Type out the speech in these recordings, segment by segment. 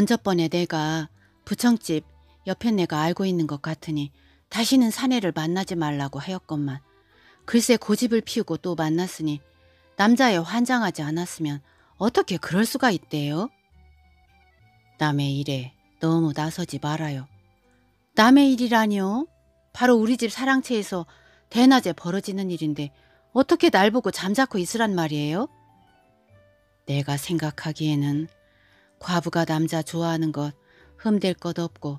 먼저번에 내가 부청집 옆에 내가 알고 있는 것 같으니 다시는 사내를 만나지 말라고 하였건만 글쎄 고집을 피우고 또 만났으니 남자에 환장하지 않았으면 어떻게 그럴 수가 있대요? 남의 일에 너무 나서지 말아요. 남의 일이라니요? 바로 우리 집 사랑채에서 대낮에 벌어지는 일인데 어떻게 날 보고 잠자코 있으란 말이에요? 내가 생각하기에는 과부가 남자 좋아하는 것 흠 될 것 없고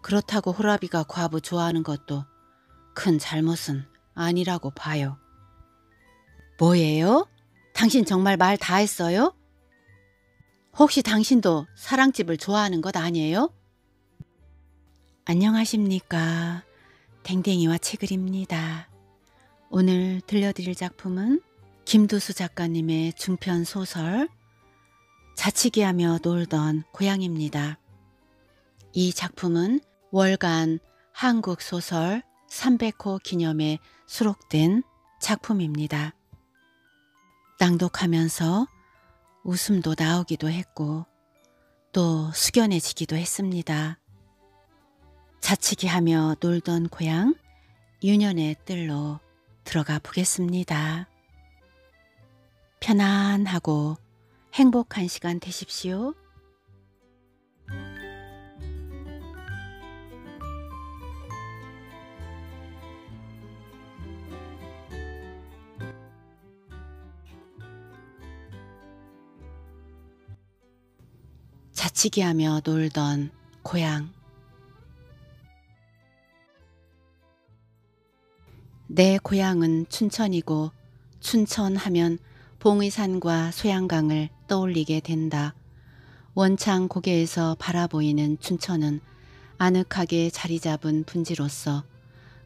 그렇다고 호라비가 과부 좋아하는 것도 큰 잘못은 아니라고 봐요. 뭐예요? 당신 정말 말 다 했어요? 혹시 당신도 사랑집을 좋아하는 것 아니에요? 안녕하십니까. 댕댕이와 책을입니다. 오늘 들려드릴 작품은 김두수 작가님의 중편 소설 자치기하며 놀던 고향입니다. 이 작품은 월간 한국소설 300호 기념에 수록된 작품입니다. 낭독하면서 웃음도 나오기도 했고 또 숙연해지기도 했습니다. 자치기하며 놀던 고향 유년의 뜰로 들어가 보겠습니다. 편안하고 행복한 시간 되십시오. 자치기하며 놀던 고향 내 고향은 춘천이고 춘천하면 봉의산과 소양강을 떠올리게 된다. 원창 고개에서 바라보이는 춘천은 아늑하게 자리 잡은 분지로서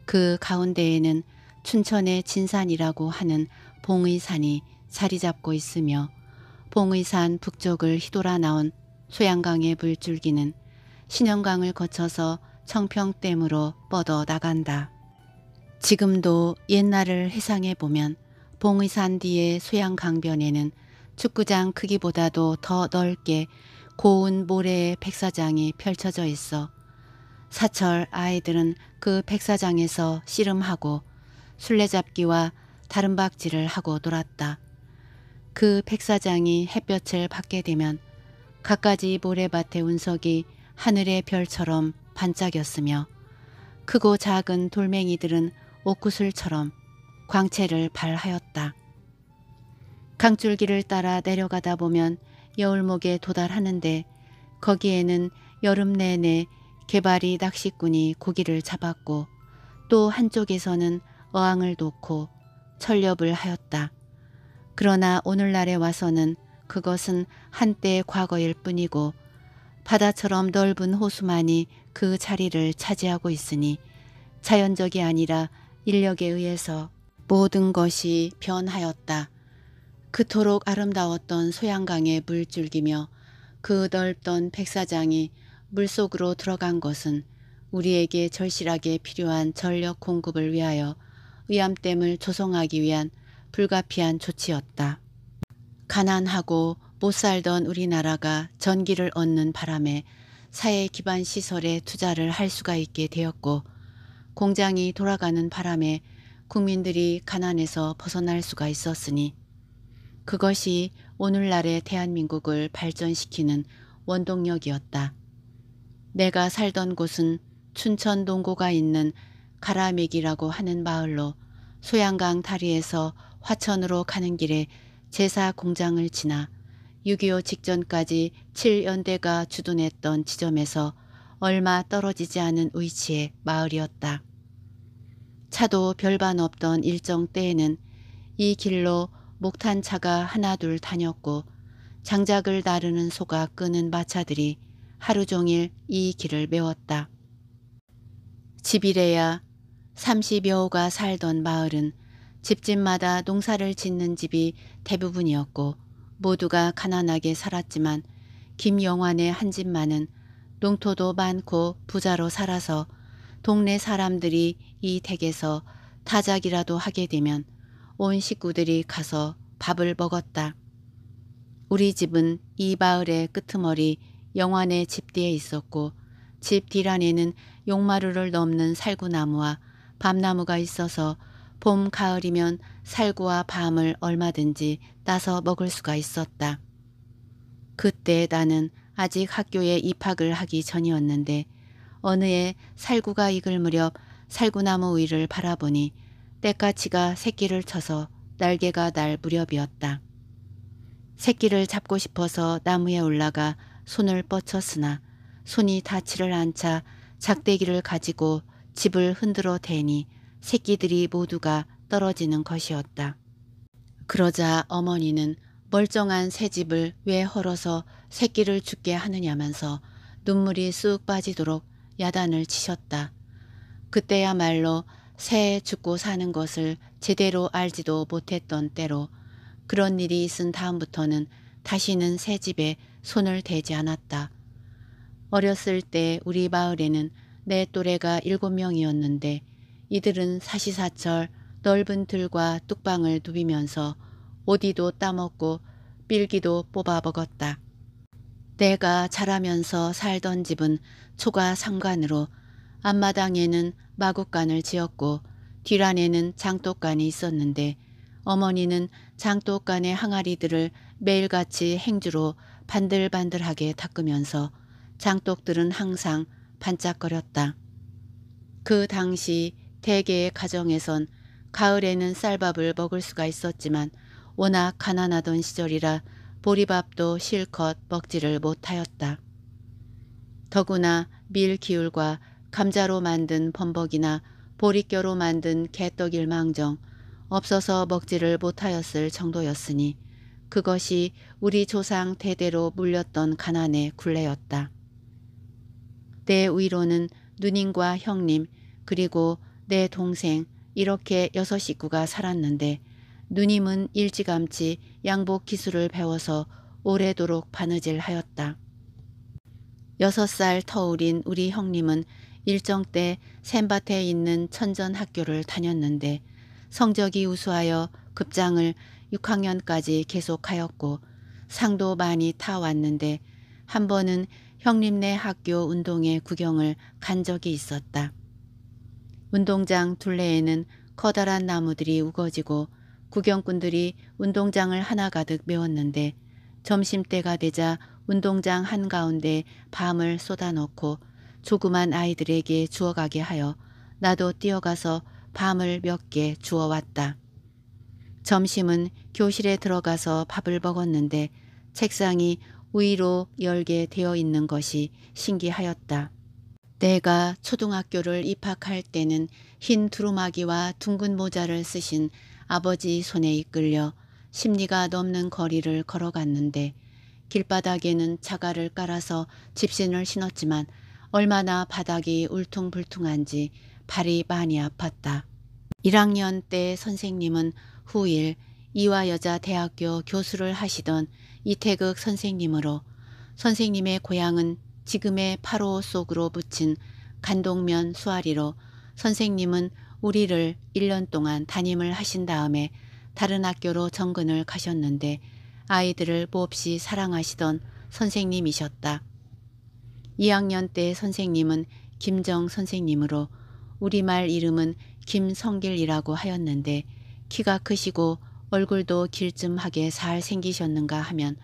그 가운데에는 춘천의 진산이라고 하는 봉의산이 자리 잡고 있으며 봉의산 북쪽을 휘돌아 나온 소양강의 물줄기는 신영강을 거쳐서 청평댐으로 뻗어 나간다. 지금도 옛날을 회상해 보면 봉의산 뒤의 소양강변에는 축구장 크기보다도 더 넓게 고운 모래의 백사장이 펼쳐져 있어 사철 아이들은 그 백사장에서 씨름하고 술래잡기와 다른박질을 하고 놀았다. 그 백사장이 햇볕을 받게 되면 갖가지 모래밭의 운석이 하늘의 별처럼 반짝였으며 크고 작은 돌멩이들은 옥구슬처럼 광채를 발하였다. 강줄기를 따라 내려가다 보면 여울목에 도달하는데 거기에는 여름 내내 개발이 낚시꾼이 고기를 잡았고 또 한쪽에서는 어항을 놓고 철렵을 하였다. 그러나 오늘날에 와서는 그것은 한때 과거일 뿐이고 바다처럼 넓은 호수만이 그 자리를 차지하고 있으니 자연적이 아니라 인력에 의해서 모든 것이 변하였다. 그토록 아름다웠던 소양강의 물줄기며 그 넓던 백사장이 물속으로 들어간 것은 우리에게 절실하게 필요한 전력 공급을 위하여 위암댐을 조성하기 위한 불가피한 조치였다. 가난하고 못 살던 우리나라가 전기를 얻는 바람에 사회 기반 시설에 투자를 할 수가 있게 되었고 공장이 돌아가는 바람에 국민들이 가난에서 벗어날 수가 있었으니 그것이 오늘날의 대한민국을 발전시키는 원동력이었다. 내가 살던 곳은 춘천 동고가 있는 가라맥이라고 하는 마을로 소양강 다리에서 화천으로 가는 길에 제사 공장을 지나 6.25 직전까지 7연대가 주둔했던 지점에서 얼마 떨어지지 않은 위치의 마을이었다. 차도 별반 없던 일정 때에는 이 길로 목탄차가 하나둘 다녔고 장작을 나르는 소가 끄는 마차들이 하루 종일 이 길을 메웠다. 집이래야 30여호가 살던 마을은 집집마다 농사를 짓는 집이 대부분이었고 모두가 가난하게 살았지만 김영환의 한 집만은 농토도 많고 부자로 살아서 동네 사람들이 이 댁에서 타작이라도 하게 되면 온 식구들이 가서 밥을 먹었다. 우리 집은 이 마을의 끄트머리 영환의 집뒤에 있었고 집 뒤란에는 용마루를 넘는 살구나무와 밤나무가 있어서 봄, 가을이면 살구와 밤을 얼마든지 따서 먹을 수가 있었다. 그때 나는 아직 학교에 입학을 하기 전이었는데 어느 해 살구가 익을 무렵 살구나무 위를 바라보니 때까지가 새끼를 쳐서 날개가 날 무렵이었다. 새끼를 잡고 싶어서 나무에 올라가 손을 뻗쳤으나 손이 다치를 않자 작대기를 가지고 집을 흔들어 대니 새끼들이 모두가 떨어지는 것이었다. 그러자 어머니는 멀쩡한 새집을 왜 헐어서 새끼를 죽게 하느냐면서 눈물이 쑥 빠지도록 야단을 치셨다. 그때야말로 새 죽고 사는 것을 제대로 알지도 못했던 때로 그런 일이 있은 다음부터는 다시는 새 집에 손을 대지 않았다. 어렸을 때 우리 마을에는 내 또래가 일곱 명이었는데 이들은 사시사철 넓은 틀과 뚝방을 누비면서 오디도 따먹고 빌기도 뽑아 먹었다. 내가 자라면서 살던 집은 초가 상관으로 앞마당에는 마구간을 지었고 뒤란에는 장독간이 있었는데 어머니는 장독간의 항아리들을 매일같이 행주로 반들반들하게 닦으면서 장독들은 항상 반짝거렸다. 그 당시 대개의 가정에선 가을에는 쌀밥을 먹을 수가 있었지만 워낙 가난하던 시절이라 보리밥도 실컷 먹지를 못하였다. 더구나 밀 기울과 감자로 만든 범벅이나 보리뼈로 만든 개떡일 망정 없어서 먹지를 못하였을 정도였으니 그것이 우리 조상 대대로 물렸던 가난의 굴레였다. 내 위로는 누님과 형님 그리고 내 동생 이렇게 여섯 식구가 살았는데 누님은 일찌감치 양복 기술을 배워서 오래도록 바느질하였다. 여섯 살 터울인 우리 형님은 일정 때 샘밭에 있는 천전 학교를 다녔는데 성적이 우수하여 급장을 6학년까지 계속하였고 상도 많이 타왔는데 한 번은 형님네 학교 운동회 구경을 간 적이 있었다. 운동장 둘레에는 커다란 나무들이 우거지고 구경꾼들이 운동장을 하나가득 메웠는데 점심때가 되자 운동장 한가운데 밤을 쏟아놓고 조그만 아이들에게 주어가게 하여 나도 뛰어가서 밤을 몇 개 주워왔다. 점심은 교실에 들어가서 밥을 먹었는데 책상이 위로 열게 되어 있는 것이 신기하였다. 내가 초등학교를 입학할 때는 흰 두루마기와 둥근 모자를 쓰신 아버지 손에 이끌려 심리가 넘는 거리를 걸어갔는데 길바닥에는 자갈을 깔아서 집신을 신었지만 얼마나 바닥이 울퉁불퉁한지 발이 많이 아팠다. 1학년 때 선생님은 후일 이화여자대학교 교수를 하시던 이태극 선생님으로 선생님의 고향은 지금의 파로 속으로 붙인 간동면 수아리로 선생님은 우리를 1년 동안 담임을 하신 다음에 다른 학교로 정근을 가셨는데 아이들을 몹시 사랑하시던 선생님이셨다. 2학년 때 선생님은 김정 선생님으로 우리말 이름은 김성길이라고 하였는데 키가 크시고 얼굴도 길쯤하게 잘 생기셨는가 하면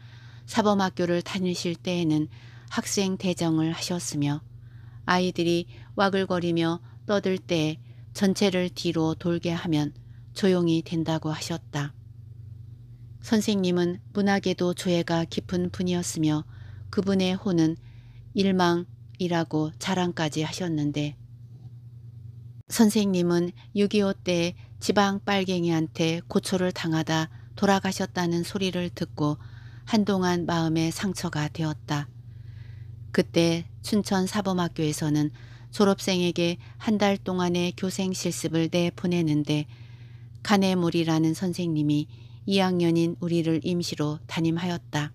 사범학교를 다니실 때에는 학생 대정을 하셨으며 아이들이 와글거리며 떠들 때 전체를 뒤로 돌게 하면 조용히 된다고 하셨다. 선생님은 문학에도 조예가 깊은 분이었으며 그분의 호는 일망이라고 자랑까지 하셨는데 선생님은 6.25 때 지방 빨갱이한테 고초를 당하다 돌아가셨다는 소리를 듣고 한동안 마음의 상처가 되었다. 그때 춘천 사범학교에서는 졸업생에게 한 달 동안의 교생 실습을 내보내는데 카네몰이라는 선생님이 2학년인 우리를 임시로 담임하였다.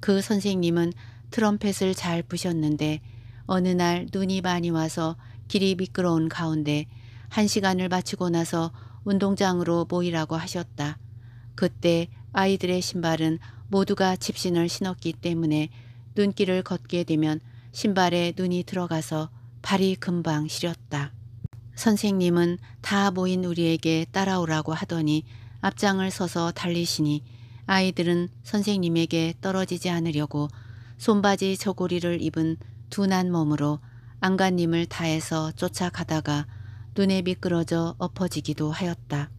그 선생님은 트럼펫을 잘 부셨는데 어느 날 눈이 많이 와서 길이 미끄러운 가운데 한 시간을 마치고 나서 운동장으로 모이라고 하셨다. 그때 아이들의 신발은 모두가 집신을 신었기 때문에 눈길을 걷게 되면 신발에 눈이 들어가서 발이 금방 시렸다. 선생님은 다 모인 우리에게 따라오라고 하더니 앞장을 서서 달리시니 아이들은 선생님에게 떨어지지 않으려고 손바지 저고리를 입은 둔한 몸으로 안간님을 다해서 쫓아가다가 눈에 미끄러져 엎어지기도 하였다.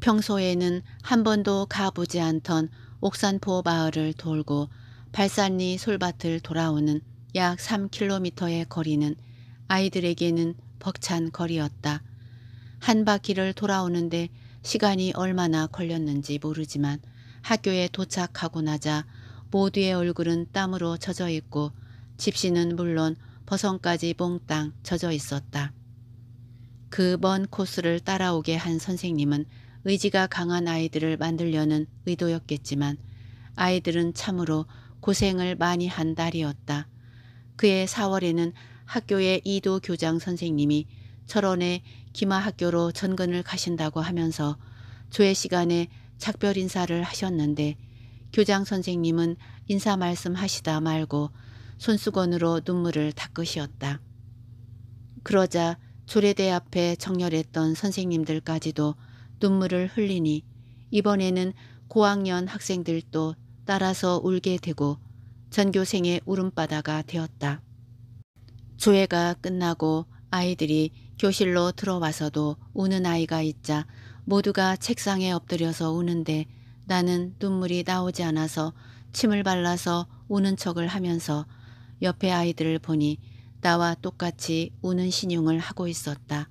평소에는 한 번도 가보지 않던 옥산포 마을을 돌고 발산리 솔밭을 돌아오는 약 3km의 거리는 아이들에게는 벅찬 거리였다. 한 바퀴를 돌아오는데 시간이 얼마나 걸렸는지 모르지만 학교에 도착하고 나자 모두의 얼굴은 땀으로 젖어 있고 집시는 물론 버선까지 몽땅 젖어 있었다. 그 먼 코스를 따라오게 한 선생님은 의지가 강한 아이들을 만들려는 의도였겠지만 아이들은 참으로 고생을 많이 한 달이었다. 그해 4월에는 학교의 이도 교장 선생님이 철원의 기마학교로 전근을 가신다고 하면서 조회 시간에 작별 인사를 하셨는데 교장 선생님은 인사 말씀하시다 말고 손수건으로 눈물을 닦으시었다. 그러자 조례대 앞에 정렬했던 선생님들까지도 눈물을 흘리니 이번에는 고학년 학생들도 따라서 울게 되고 전교생의 울음바다가 되었다. 조회가 끝나고 아이들이 교실로 들어와서도 우는 아이가 있자 모두가 책상에 엎드려서 우는데 나는 눈물이 나오지 않아서 침을 발라서 우는 척을 하면서 옆에 아이들을 보니 나와 똑같이 우는 신용을 하고 있었다.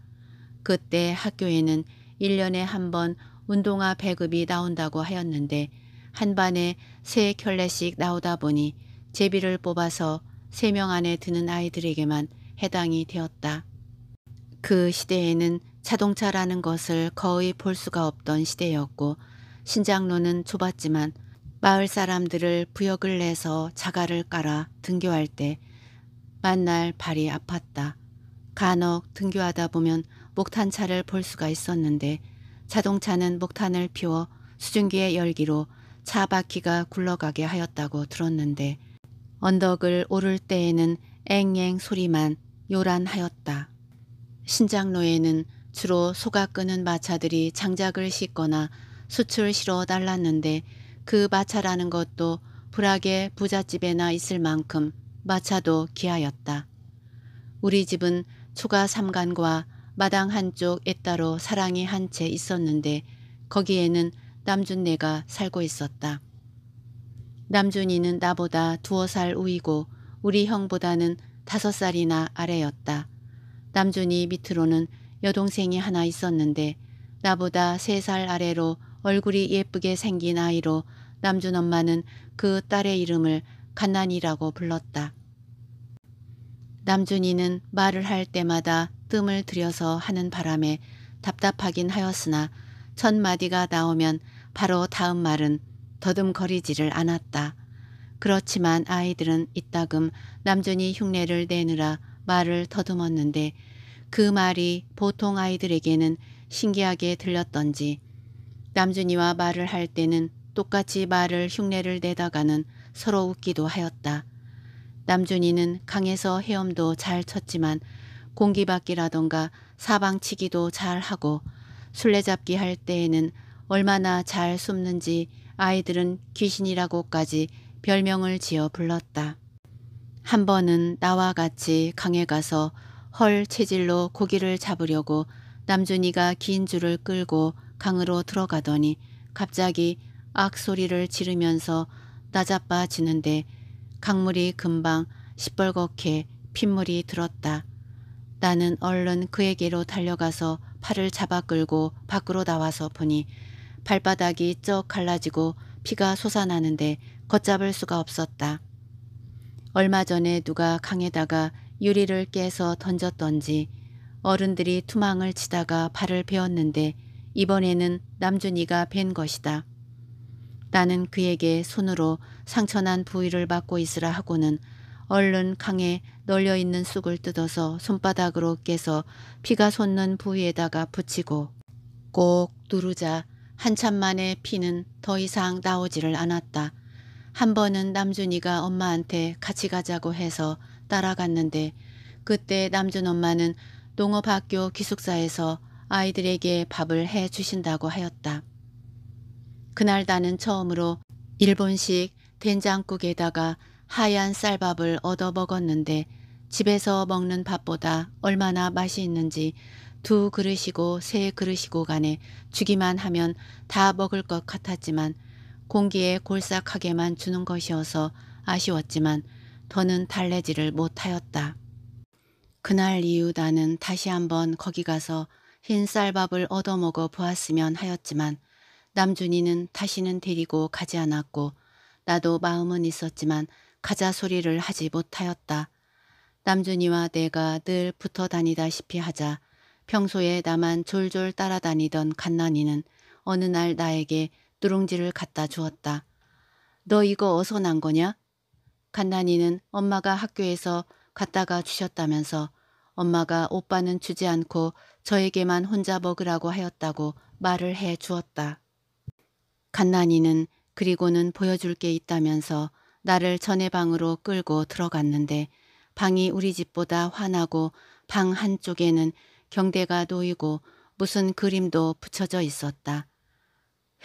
그때 학교에는 1년에 한 번 운동화 배급이 나온다고 하였는데 한 반에 세 켤레씩 나오다 보니 제비를 뽑아서 세 명 안에 드는 아이들에게만 해당이 되었다. 그 시대에는 자동차라는 것을 거의 볼 수가 없던 시대였고 신장로는 좁았지만 마을 사람들을 부역을 내서 자갈을 깔아 등교할 때 만날 발이 아팠다. 간혹 등교하다 보면 목탄차를 볼 수가 있었는데 자동차는 목탄을 피워 수증기의 열기로 차 바퀴가 굴러가게 하였다고 들었는데 언덕을 오를 때에는 앵앵 소리만 요란하였다. 신장로에는 주로 소가 끄는 마차들이 장작을 싣거나 수출 실어 달랐는데 그 마차라는 것도 불악의 부잣집에나 있을 만큼 마차도 귀하였다. 우리 집은 초가 삼간과 마당 한쪽 에따로 사랑이 한 채 있었는데 거기에는 남준네가 살고 있었다. 남준이는 나보다 두어 살 우이고 우리 형보다는 다섯 살이나 아래였다. 남준이 밑으로는 여동생이 하나 있었는데 나보다 세 살 아래로 얼굴이 예쁘게 생긴 아이로 남준 엄마는 그 딸의 이름을 가난이라고 불렀다. 남준이는 말을 할 때마다 뜸을 들여서 하는 바람에 답답하긴 하였으나 첫 마디가 나오면 바로 다음 말은 더듬거리지를 않았다. 그렇지만 아이들은 이따금 남준이 흉내를 내느라 말을 더듬었는데 그 말이 보통 아이들에게는 신기하게 들렸던지 남준이와 말을 할 때는 똑같이 말을 흉내를 내다가는 서로 웃기도 하였다. 남준이는 강에서 헤엄도 잘 쳤지만 공기받기라던가 사방치기도 잘 하고 술래잡기 할 때에는 얼마나 잘 숨는지 아이들은 귀신이라고까지 별명을 지어 불렀다. 한 번은 나와 같이 강에 가서 헐 체질로 고기를 잡으려고 남준이가 긴 줄을 끌고 강으로 들어가더니 갑자기 악 소리를 지르면서 나자빠지는데 강물이 금방 시뻘겋게 핏물이 들었다. 나는 얼른 그에게로 달려가서 팔을 잡아 끌고 밖으로 나와서 보니 발바닥이 쩍 갈라지고 피가 솟아나는데 걷잡을 수가 없었다. 얼마 전에 누가 강에다가 유리를 깨서 던졌던지 어른들이 투망을 치다가 발을 베었는데 이번에는 남준이가 뵌 것이다. 나는 그에게 손으로 상처난 부위를 막고 있으라 하고는 얼른 강에 널려있는 쑥을 뜯어서 손바닥으로 깨서 피가 솟는 부위에다가 붙이고 꼭 누르자 한참 만에 피는 더 이상 나오지를 않았다. 한 번은 남준이가 엄마한테 같이 가자고 해서 따라갔는데 그때 남준 엄마는 농업학교 기숙사에서 아이들에게 밥을 해 주신다고 하였다. 그날 나는 처음으로 일본식 된장국에다가 하얀 쌀밥을 얻어 먹었는데 집에서 먹는 밥보다 얼마나 맛이 있는지 두 그릇이고 세 그릇이고 간에 주기만 하면 다 먹을 것 같았지만 공기에 골싹하게만 주는 것이어서 아쉬웠지만 더는 달래지를 못하였다. 그날 이후 나는 다시 한번 거기 가서 흰 쌀밥을 얻어먹어 보았으면 하였지만 남준이는 다시는 데리고 가지 않았고 나도 마음은 있었지만 가자 소리를 하지 못하였다. 남준이와 내가 늘 붙어 다니다시피 하자 평소에 나만 졸졸 따라다니던 갓난이는 어느 날 나에게 누룽지를 갖다 주었다. 너 이거 어서 난 거냐? 갓난이는 엄마가 학교에서 갖다가 주셨다면서 엄마가 오빠는 주지 않고 저에게만 혼자 먹으라고 하였다고 말을 해 주었다. 갓난이는 그리고는 보여줄 게 있다면서 나를 전의 방으로 끌고 들어갔는데 방이 우리 집보다 환하고 방 한쪽에는 경대가 놓이고 무슨 그림도 붙여져 있었다.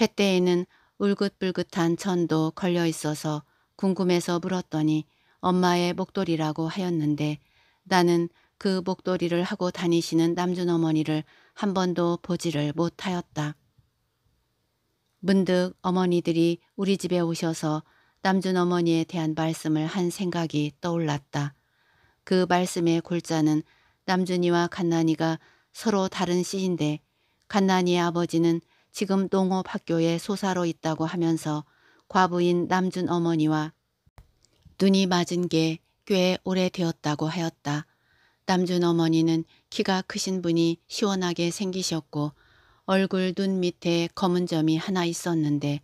회때에는 울긋불긋한 천도 걸려 있어서 궁금해서 물었더니 엄마의 목도리라고 하였는데 나는 그 목도리를 하고 다니시는 남준 어머니를 한 번도 보지를 못하였다. 문득 어머니들이 우리 집에 오셔서 남준 어머니에 대한 말씀을 한 생각이 떠올랐다. 그 말씀의 골자는 남준이와 갓난이가 서로 다른 씨인데 갓난이의 아버지는 지금 농업 학교에 소사로 있다고 하면서 과부인 남준 어머니와 눈이 맞은 게 꽤 오래되었다고 하였다. 남준 어머니는 키가 크신 분이 시원하게 생기셨고 얼굴 눈 밑에 검은 점이 하나 있었는데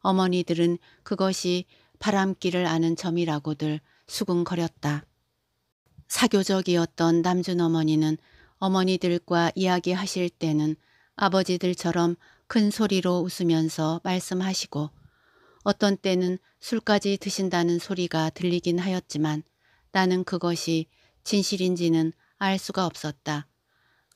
어머니들은 그것이 바람길을 아는 점이라고들 수군거렸다. 사교적이었던 남준 어머니는 어머니들과 이야기하실 때는 아버지들처럼 큰 소리로 웃으면서 말씀하시고 어떤 때는 술까지 드신다는 소리가 들리긴 하였지만 나는 그것이 진실인지는 알 수가 없었다.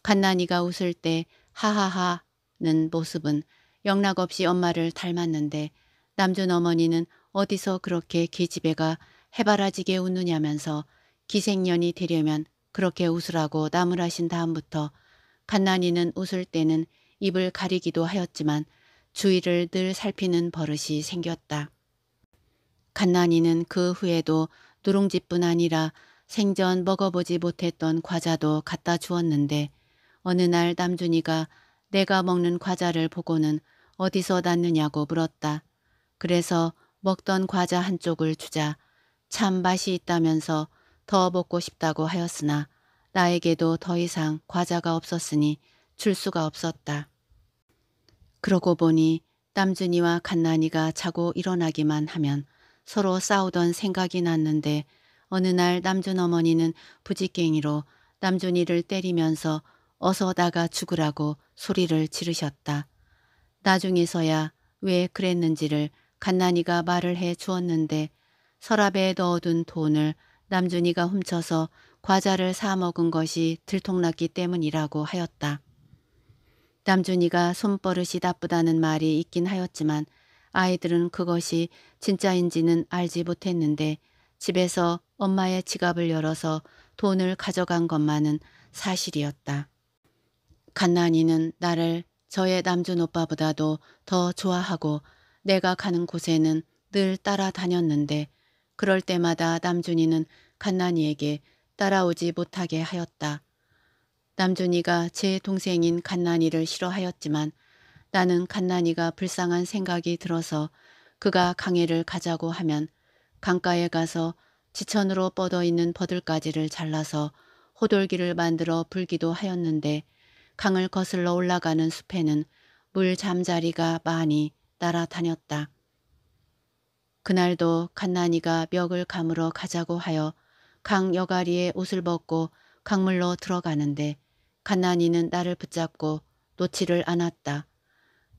갓난이가 웃을 때 하하하는 모습은 영락없이 엄마를 닮았는데 남준 어머니는 어디서 그렇게 계집애가 해바라지게 웃느냐면서 기생년이 되려면 그렇게 웃으라고 남을 하신 다음부터 갓난이는 웃을 때는 입을 가리기도 하였지만 주위를 늘 살피는 버릇이 생겼다. 갓난이는 그 후에도 누룽지뿐 아니라 생전 먹어보지 못했던 과자도 갖다 주었는데 어느 날 남준이가 내가 먹는 과자를 보고는 어디서 났느냐고 물었다. 그래서 먹던 과자 한쪽을 주자 참 맛이 있다면서 더 먹고 싶다고 하였으나 나에게도 더 이상 과자가 없었으니 줄 수가 없었다. 그러고 보니 남준이와 갓난이가 자고 일어나기만 하면 서로 싸우던 생각이 났는데 어느 날 남준 어머니는 부지깽이로 남준이를 때리면서 어서 나가 죽으라고 소리를 지르셨다. 나중에서야 왜 그랬는지를 갓난이가 말을 해 주었는데 서랍에 넣어둔 돈을 남준이가 훔쳐서 과자를 사 먹은 것이 들통났기 때문이라고 하였다. 남준이가 손버릇이 나쁘다는 말이 있긴 하였지만 아이들은 그것이 진짜인지는 알지 못했는데 집에서 엄마의 지갑을 열어서 돈을 가져간 것만은 사실이었다. 갓난이는 나를 저의 남준 오빠보다도 더 좋아하고 내가 가는 곳에는 늘 따라다녔는데 그럴 때마다 남준이는 갓난이에게 따라오지 못하게 하였다. 남준이가 제 동생인 갓난이를 싫어하였지만 나는 갓난이가 불쌍한 생각이 들어서 그가 강해를 가자고 하면 강가에 가서 지천으로 뻗어 있는 버들가지를 잘라서 호돌기를 만들어 불기도 하였는데 강을 거슬러 올라가는 숲에는 물 잠자리가 많이 날아다녔다. 그날도 갓난이가 멱을 감으러 가자고 하여 강 여가리에 옷을 벗고 강물로 들어가는데 갓난이는 나를 붙잡고 놓지를 않았다.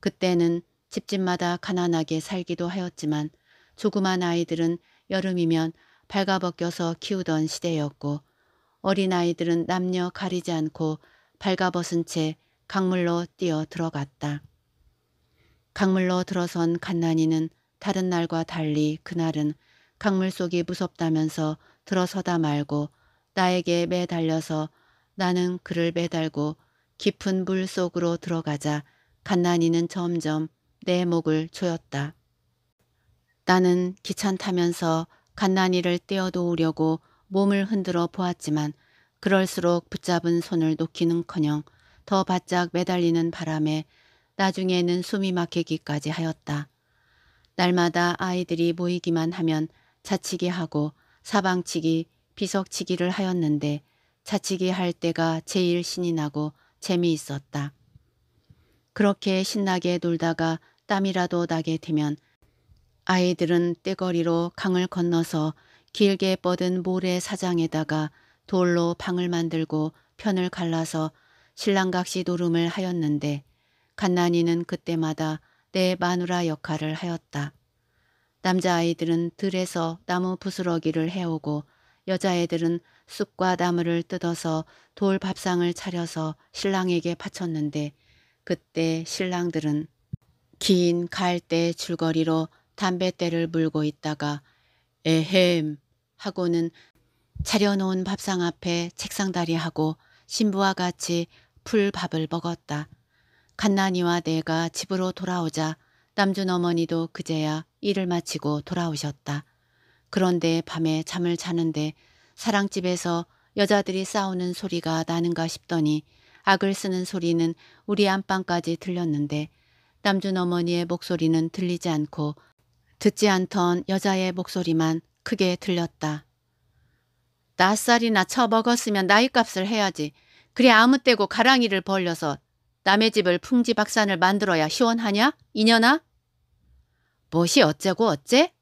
그때는 집집마다 가난하게 살기도 하였지만 조그만 아이들은 여름이면 발가벗겨서 키우던 시대였고 어린아이들은 남녀 가리지 않고 발가벗은 채 강물로 뛰어 들어갔다. 강물로 들어선 갓난이는 다른 날과 달리 그날은 강물 속이 무섭다면서 들어서다 말고 나에게 매달려서 나는 그를 매달고 깊은 물 속으로 들어가자 갓난이는 점점 내 목을 조였다. 나는 귀찮다면서 갓난이를 떼어놓으려고 몸을 흔들어 보았지만 그럴수록 붙잡은 손을 놓기는커녕 더 바짝 매달리는 바람에 나중에는 숨이 막히기까지 하였다. 날마다 아이들이 모이기만 하면 자치기 하고 사방치기, 비석치기를 하였는데 자치기 할 때가 제일 신이 나고 재미있었다. 그렇게 신나게 놀다가 땀이라도 나게 되면 아이들은 떼거리로 강을 건너서 길게 뻗은 모래 사장에다가 돌로 방을 만들고 편을 갈라서 신랑각시 노름을 하였는데 갓난이는 그때마다 내 마누라 역할을 하였다. 남자아이들은 들에서 나무 부스러기를 해오고 여자애들은 쑥과 나무를 뜯어서 돌 밥상을 차려서 신랑에게 바쳤는데 그때 신랑들은 긴 갈대 줄거리로 담뱃대를 물고 있다가 에헴 하고는 차려놓은 밥상 앞에 책상다리하고 신부와 같이 풀밥을 먹었다. 갓난이와 내가 집으로 돌아오자 남준 어머니도 그제야 일을 마치고 돌아오셨다. 그런데 밤에 잠을 자는데 사랑집에서 여자들이 싸우는 소리가 나는가 싶더니 악을 쓰는 소리는 우리 안방까지 들렸는데 남준 어머니의 목소리는 들리지 않고 듣지 않던 여자의 목소리만 크게 들렸다. 낯살이나 처먹었으면 나이값을 해야지. 그래 아무 때고 가랑이를 벌려서 남의 집을 풍지박산을 만들어야 시원하냐? 이년아? 뭣이 어째고 어째?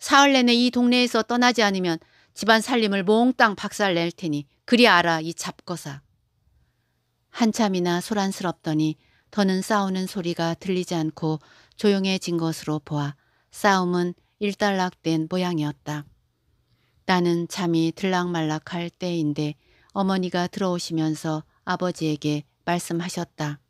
사흘 내내 이 동네에서 떠나지 않으면 집안 살림을 몽땅 박살낼 테니 그리 알아 이 잡거사. 한참이나 소란스럽더니 더는 싸우는 소리가 들리지 않고 조용해진 것으로 보아 싸움은 일단락된 모양이었다. 나는 잠이 들락말락할 때인데 어머니가 들어오시면서 아버지에게 말씀하셨다.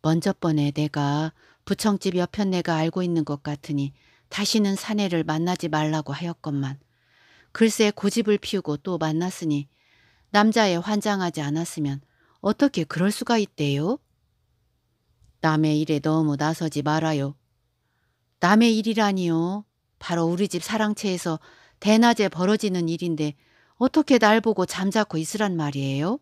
먼저 번에 내가 부청집 옆편네가 알고 있는 것 같으니 다시는 사내를 만나지 말라고 하였건만 글쎄 고집을 피우고 또 만났으니 남자에 환장하지 않았으면 어떻게 그럴 수가 있대요? 남의 일에 너무 나서지 말아요. 남의 일이라니요. 바로 우리 집 사랑채에서 대낮에 벌어지는 일인데 어떻게 날 보고 잠자코 있으란 말이에요?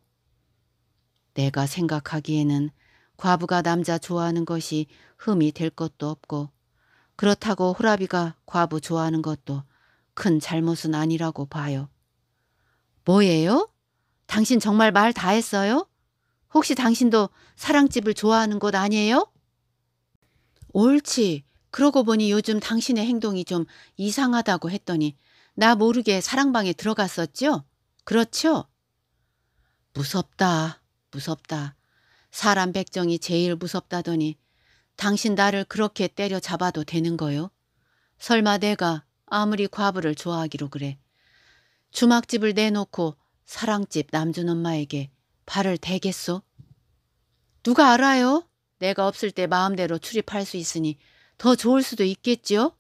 내가 생각하기에는 과부가 남자 좋아하는 것이 흠이 될 것도 없고 그렇다고 호라비가 과부 좋아하는 것도 큰 잘못은 아니라고 봐요. 뭐예요? 당신 정말 말 다 했어요? 혹시 당신도 사랑집을 좋아하는 것 아니에요? 옳지. 그러고 보니 요즘 당신의 행동이 좀 이상하다고 했더니 나 모르게 사랑방에 들어갔었죠? 그렇죠? 무섭다, 무섭다. 사람 백정이 제일 무섭다더니 당신 나를 그렇게 때려잡아도 되는 거요? 설마 내가 아무리 과부를 좋아하기로 그래. 주막집을 내놓고 사랑집 남준 엄마에게 발을 대겠소? 누가 알아요? 내가 없을 때 마음대로 출입할 수 있으니 더 좋을 수도 있겠지요?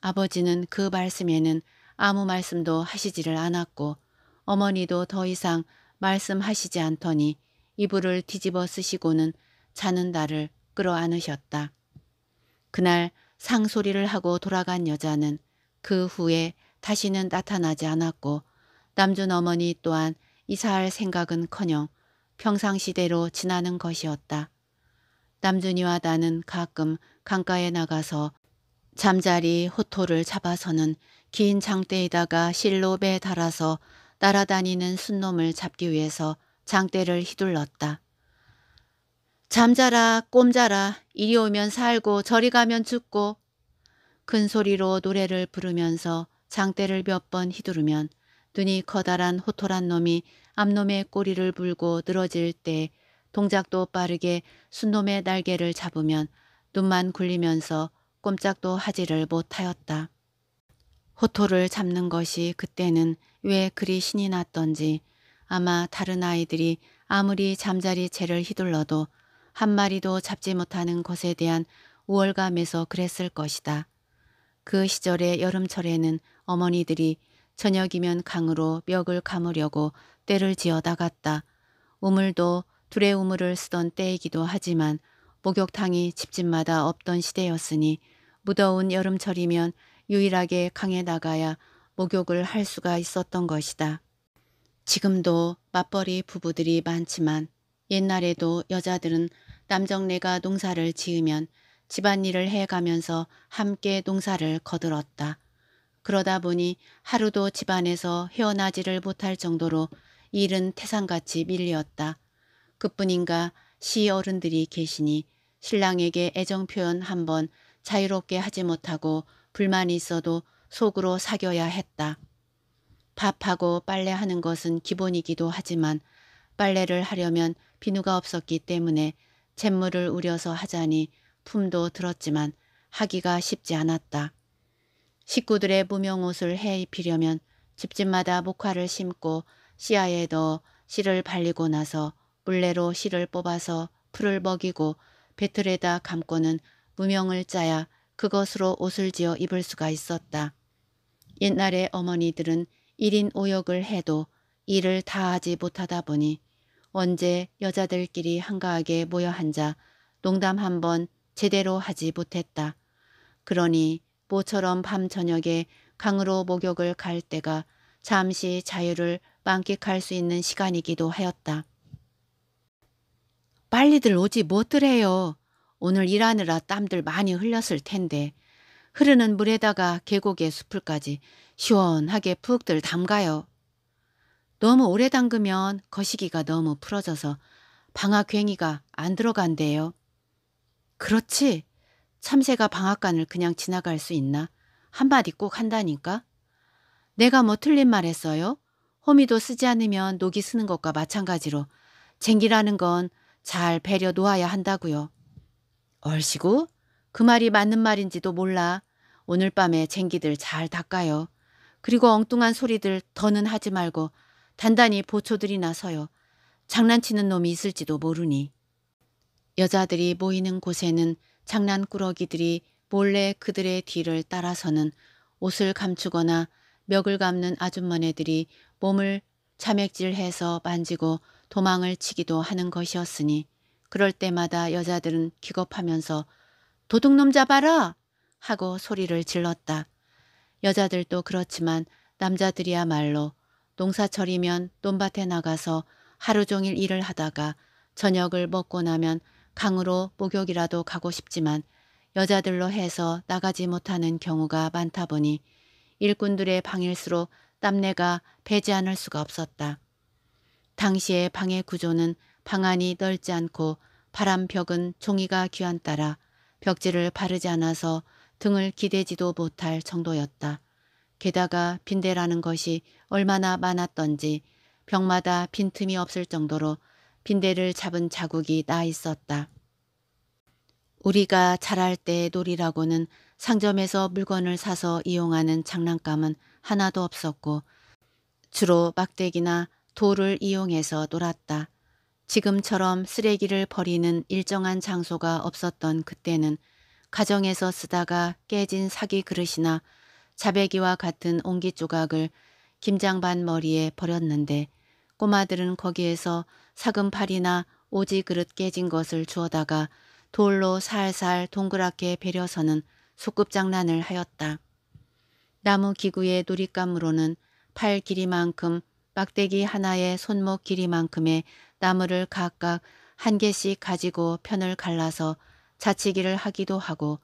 아버지는 그 말씀에는 아무 말씀도 하시지를 않았고 어머니도 더 이상 말씀하시지 않더니 이불을 뒤집어 쓰시고는 자는 나를 끌어안으셨다. 그날 상소리를 하고 돌아간 여자는 그 후에 다시는 나타나지 않았고 남준 어머니 또한 이사할 생각은커녕 평상시대로 지나는 것이었다. 남준이와 나는 가끔 강가에 나가서 잠자리 호토를 잡아서는 긴 장대에다가 실로 배에 달아서 따라다니는 순놈을 잡기 위해서 장대를 휘둘렀다. 잠자라 꼼자라 이리 오면 살고 저리 가면 죽고 큰 소리로 노래를 부르면서 장대를 몇 번 휘두르면 눈이 커다란 호토란 놈이 암놈의 꼬리를 불고 늘어질 때 동작도 빠르게 순놈의 날개를 잡으면 눈만 굴리면서 꼼짝도 하지를 못하였다. 호토를 잡는 것이 그때는 왜 그리 신이 났던지 아마 다른 아이들이 아무리 잠자리 채를 휘둘러도 한 마리도 잡지 못하는 것에 대한 우월감에서 그랬을 것이다. 그 시절의 여름철에는 어머니들이 저녁이면 강으로 멱을 감으려고 때를 지어 나갔다. 우물도 둘의 우물을 쓰던 때이기도 하지만 목욕탕이 집집마다 없던 시대였으니 무더운 여름철이면 유일하게 강에 나가야 목욕을 할 수가 있었던 것이다. 지금도 맞벌이 부부들이 많지만 옛날에도 여자들은 남정네가 농사를 지으면 집안일을 해가면서 함께 농사를 거들었다. 그러다 보니 하루도 집안에서 헤어나지를 못할 정도로 일은 태산같이 밀렸다. 그뿐인가 시 어른들이 계시니 신랑에게 애정 표현 한번 자유롭게 하지 못하고 불만이 있어도 속으로 사겨야 했다. 밥하고 빨래하는 것은 기본이기도 하지만 빨래를 하려면 비누가 없었기 때문에 잿물을 우려서 하자니 품도 들었지만 하기가 쉽지 않았다. 식구들의 무명옷을 해 입히려면 집집마다 목화를 심고 씨앗에 넣어 씨를 발리고 나서 물레로 실을 뽑아서 풀을 먹이고 배틀에다 감고는 무명을 짜야 그것으로 옷을 지어 입을 수가 있었다. 옛날에 어머니들은 1인 5역을 해도 일을 다 하지 못하다 보니 언제 여자들끼리 한가하게 모여 앉아 농담 한 번 제대로 하지 못했다. 그러니 모처럼 밤 저녁에 강으로 목욕을 갈 때가 잠시 자유를 만끽할 수 있는 시간이기도 하였다. 빨리들 오지 못들해요. 오늘 일하느라 땀들 많이 흘렸을 텐데 흐르는 물에다가 계곡의 수풀까지 시원하게 푹들 담가요. 너무 오래 담그면 거시기가 너무 풀어져서 방학괭이가안 들어간대요. 그렇지. 참새가 방앗간을 그냥 지나갈 수 있나? 한마디 꼭 한다니까. 내가 뭐 틀린 말 했어요? 호미도 쓰지 않으면 녹이 쓰는 것과 마찬가지로 쟁기라는 건잘 배려 놓아야 한다고요. 얼씨구? 그 말이 맞는 말인지도 몰라. 오늘 밤에 쟁기들 잘 닦아요. 그리고 엉뚱한 소리들 더는 하지 말고 단단히 보초들이나 서요. 장난치는 놈이 있을지도 모르니. 여자들이 모이는 곳에는 장난꾸러기들이 몰래 그들의 뒤를 따라서는 옷을 감추거나 멱을 감는 아줌마네들이 몸을 자맥질해서 만지고 도망을 치기도 하는 것이었으니 그럴 때마다 여자들은 기겁하면서 도둑놈 잡아라! 하고 소리를 질렀다. 여자들도 그렇지만 남자들이야말로 농사철이면 논밭에 나가서 하루 종일 일을 하다가 저녁을 먹고 나면 강으로 목욕이라도 가고 싶지만 여자들로 해서 나가지 못하는 경우가 많다 보니 일꾼들의 방일수록 땀내가 배지 않을 수가 없었다. 당시의 방의 구조는 방안이 넓지 않고 바람 벽은 종이가 귀한 따라 벽지를 바르지 않아서 등을 기대지도 못할 정도였다. 게다가 빈대라는 것이 얼마나 많았던지 벽마다 빈틈이 없을 정도로 빈대를 잡은 자국이 나 있었다. 우리가 자랄 때 놀이라고는 상점에서 물건을 사서 이용하는 장난감은 하나도 없었고 주로 막대기나 돌을 이용해서 놀았다. 지금처럼 쓰레기를 버리는 일정한 장소가 없었던 그때는 가정에서 쓰다가 깨진 사기 그릇이나 자배기와 같은 옹기 조각을 김장반 머리에 버렸는데 꼬마들은 거기에서 사금팔이나 오지 그릇 깨진 것을 주워다가 돌로 살살 동그랗게 베려서는 소꿉장난을 하였다. 나무 기구의 놀잇감으로는 팔 길이만큼 막대기 하나의 손목 길이만큼의 나무를 각각 한 개씩 가지고 편을 갈라서 자치기를 하기도 하고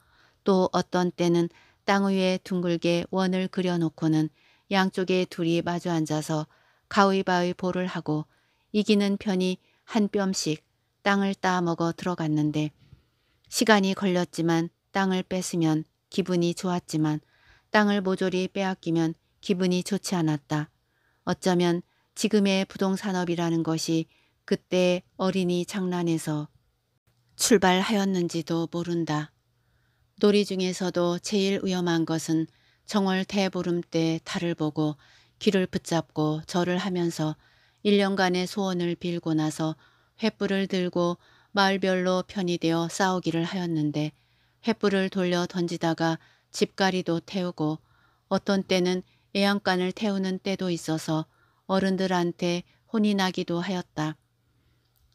또 어떤 때는 땅 위에 둥글게 원을 그려놓고는 양쪽에 둘이 마주 앉아서 가위바위보를 하고 이기는 편이 한 뼘씩 땅을 따먹어 들어갔는데 시간이 걸렸지만 땅을 뺏으면 기분이 좋았지만 땅을 모조리 빼앗기면 기분이 좋지 않았다. 어쩌면 지금의 부동산업이라는 것이 그때 어린이 장난에서 출발하였는지도 모른다. 놀이 중에서도 제일 위험한 것은 정월 대보름 때 달을 보고 귀를 붙잡고 절을 하면서 1년간의 소원을 빌고 나서 횃불을 들고 마을별로 편이 되어 싸우기를 하였는데 횃불을 돌려 던지다가 집가리도 태우고 어떤 때는 애양간을 태우는 때도 있어서 어른들한테 혼이 나기도 하였다.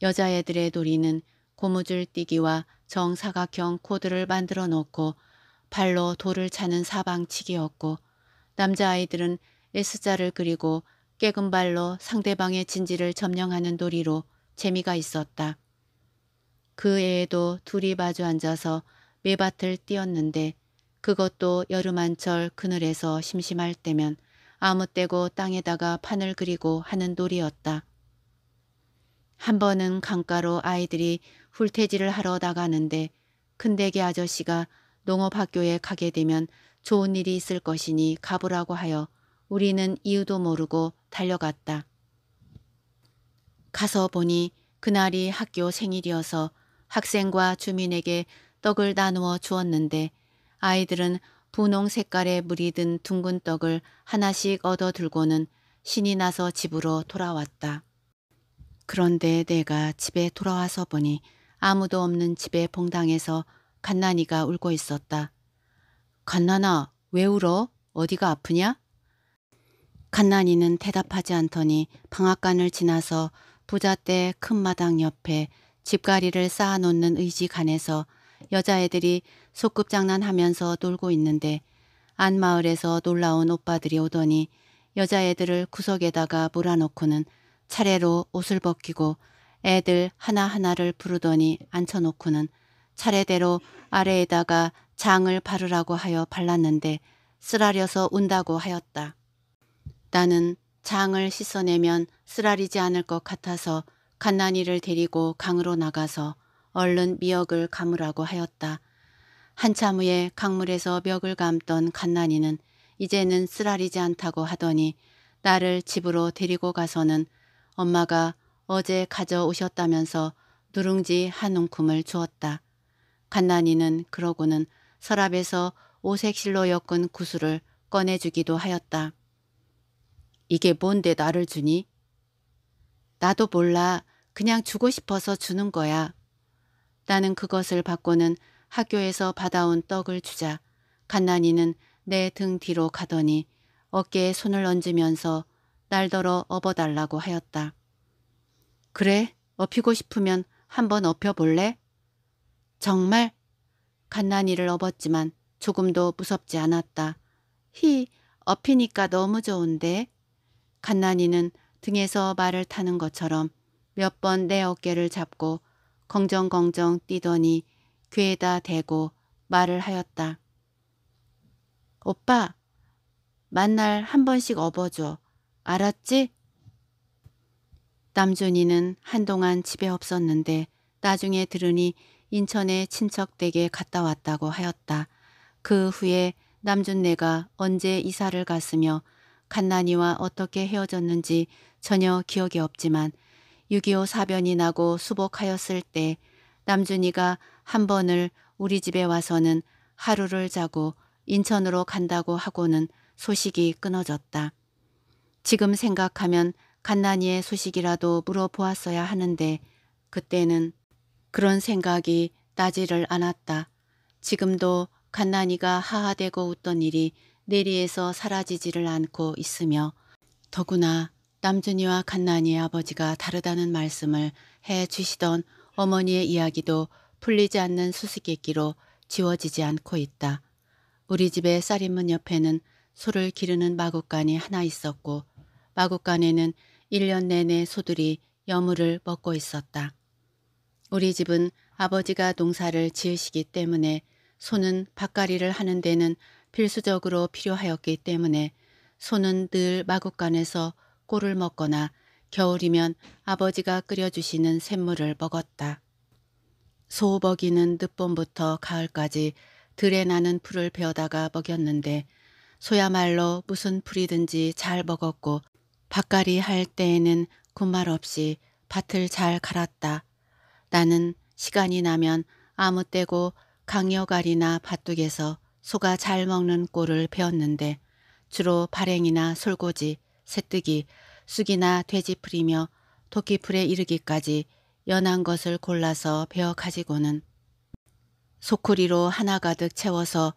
여자애들의 도리는 고무줄 뛰기와 정사각형 코드를 만들어 놓고 발로 돌을 차는 사방치기였고 남자아이들은 S자를 그리고 깨금 발로 상대방의 진지를 점령하는 놀이로 재미가 있었다. 그 애에도 둘이 마주 앉아서 매밭을 뛰었는데 그것도 여름 한철 그늘에서 심심할 때면 아무 때고 땅에다가 판을 그리고 하는 놀이였다. 한 번은 강가로 아이들이 훌태지를 하러 나가는데 큰댁의 아저씨가 농업학교에 가게 되면 좋은 일이 있을 것이니 가보라고 하여 우리는 이유도 모르고 달려갔다. 가서 보니 그날이 학교 생일이어서 학생과 주민에게 떡을 나누어 주었는데 아이들은 분홍 색깔의 물이 든 둥근 떡을 하나씩 얻어 들고는 신이 나서 집으로 돌아왔다. 그런데 내가 집에 돌아와서 보니 아무도 없는 집의 봉당에서 갓난이가 울고 있었다. 갓난아, 왜 울어? 어디가 아프냐? 갓난이는 대답하지 않더니 방앗간을 지나서 부잣대 큰 마당 옆에 집가리를 쌓아놓는 의지간에서 여자애들이 소꿉장난하면서 놀고 있는데 안마을에서 놀라운 오빠들이 오더니 여자애들을 구석에다가 몰아놓고는 차례로 옷을 벗기고 애들 하나하나를 부르더니 앉혀놓고는 차례대로 아래에다가 장을 바르라고 하여 발랐는데 쓰라려서 운다고 하였다. 나는 장을 씻어내면 쓰라리지 않을 것 같아서 갓난이를 데리고 강으로 나가서 얼른 미역을 감으라고 하였다. 한참 후에 강물에서 벽을 감던 갓난이는 이제는 쓰라리지 않다고 하더니 나를 집으로 데리고 가서는 엄마가 어제 가져오셨다면서 누룽지 한 움큼을 주었다. 갓난이는 그러고는 서랍에서 오색실로 엮은 구슬을 꺼내주기도 하였다. 이게 뭔데 나를 주니? 나도 몰라. 그냥 주고 싶어서 주는 거야. 나는 그것을 받고는 학교에서 받아온 떡을 주자 갓난이는 내 등 뒤로 가더니 어깨에 손을 얹으면서 날더러 업어달라고 하였다. 그래, 업히고 싶으면 한번 업혀볼래? 정말? 갓난이를 업었지만 조금도 무섭지 않았다. 히, 업히니까 너무 좋은데? 갓난이는 등에서 말을 타는 것처럼 몇 번 내 어깨를 잡고 걱정걱정 뛰더니 귀에다 대고 말을 하였다. 오빠, 만날 한 번씩 업어줘. 알았지? 남준이는 한동안 집에 없었는데 나중에 들으니 인천에 친척 댁에 갔다 왔다고 하였다. 그 후에 남준네가 언제 이사를 갔으며 갓난이와 어떻게 헤어졌는지 전혀 기억이 없지만 6.25 사변이 나고 수복하였을 때 남준이가 한 번을 우리 집에 와서는 하루를 자고 인천으로 간다고 하고는 소식이 끊어졌다. 지금 생각하면 간난이의 소식이라도 물어보았어야 하는데 그때는 그런 생각이 나지를 않았다. 지금도 간난이가 하하대고 웃던 일이 내리에서 사라지지를 않고 있으며 더구나 남준이와 간난이의 아버지가 다르다는 말씀을 해 주시던 어머니의 이야기도 풀리지 않는 수수께끼로 지워지지 않고 있다. 우리 집의 쌀인문 옆에는 소를 기르는 마구간이 하나 있었고 마구간에는 1년 내내 소들이 여물을 먹고 있었다. 우리 집은 아버지가 농사를 지으시기 때문에 소는 밭갈이를 하는 데는 필수적으로 필요하였기 때문에 소는 늘 마구간에서 꼴을 먹거나 겨울이면 아버지가 끓여주시는 샘물을 먹었다. 소버기는 늦봄부터 가을까지 들에 나는 풀을 베어다가 먹였는데 소야말로 무슨 풀이든지 잘 먹었고 밭갈이 할 때에는 군말 없이 밭을 잘 갈았다. 나는 시간이 나면 아무 때고 강여갈이나 밭둑에서 소가 잘 먹는 꼴을 베었는데 주로 발행이나 솔고지, 새뜨기, 쑥이나 돼지풀이며 토끼풀에 이르기까지 연한 것을 골라서 베어 가지고는 소쿠리로 하나 가득 채워서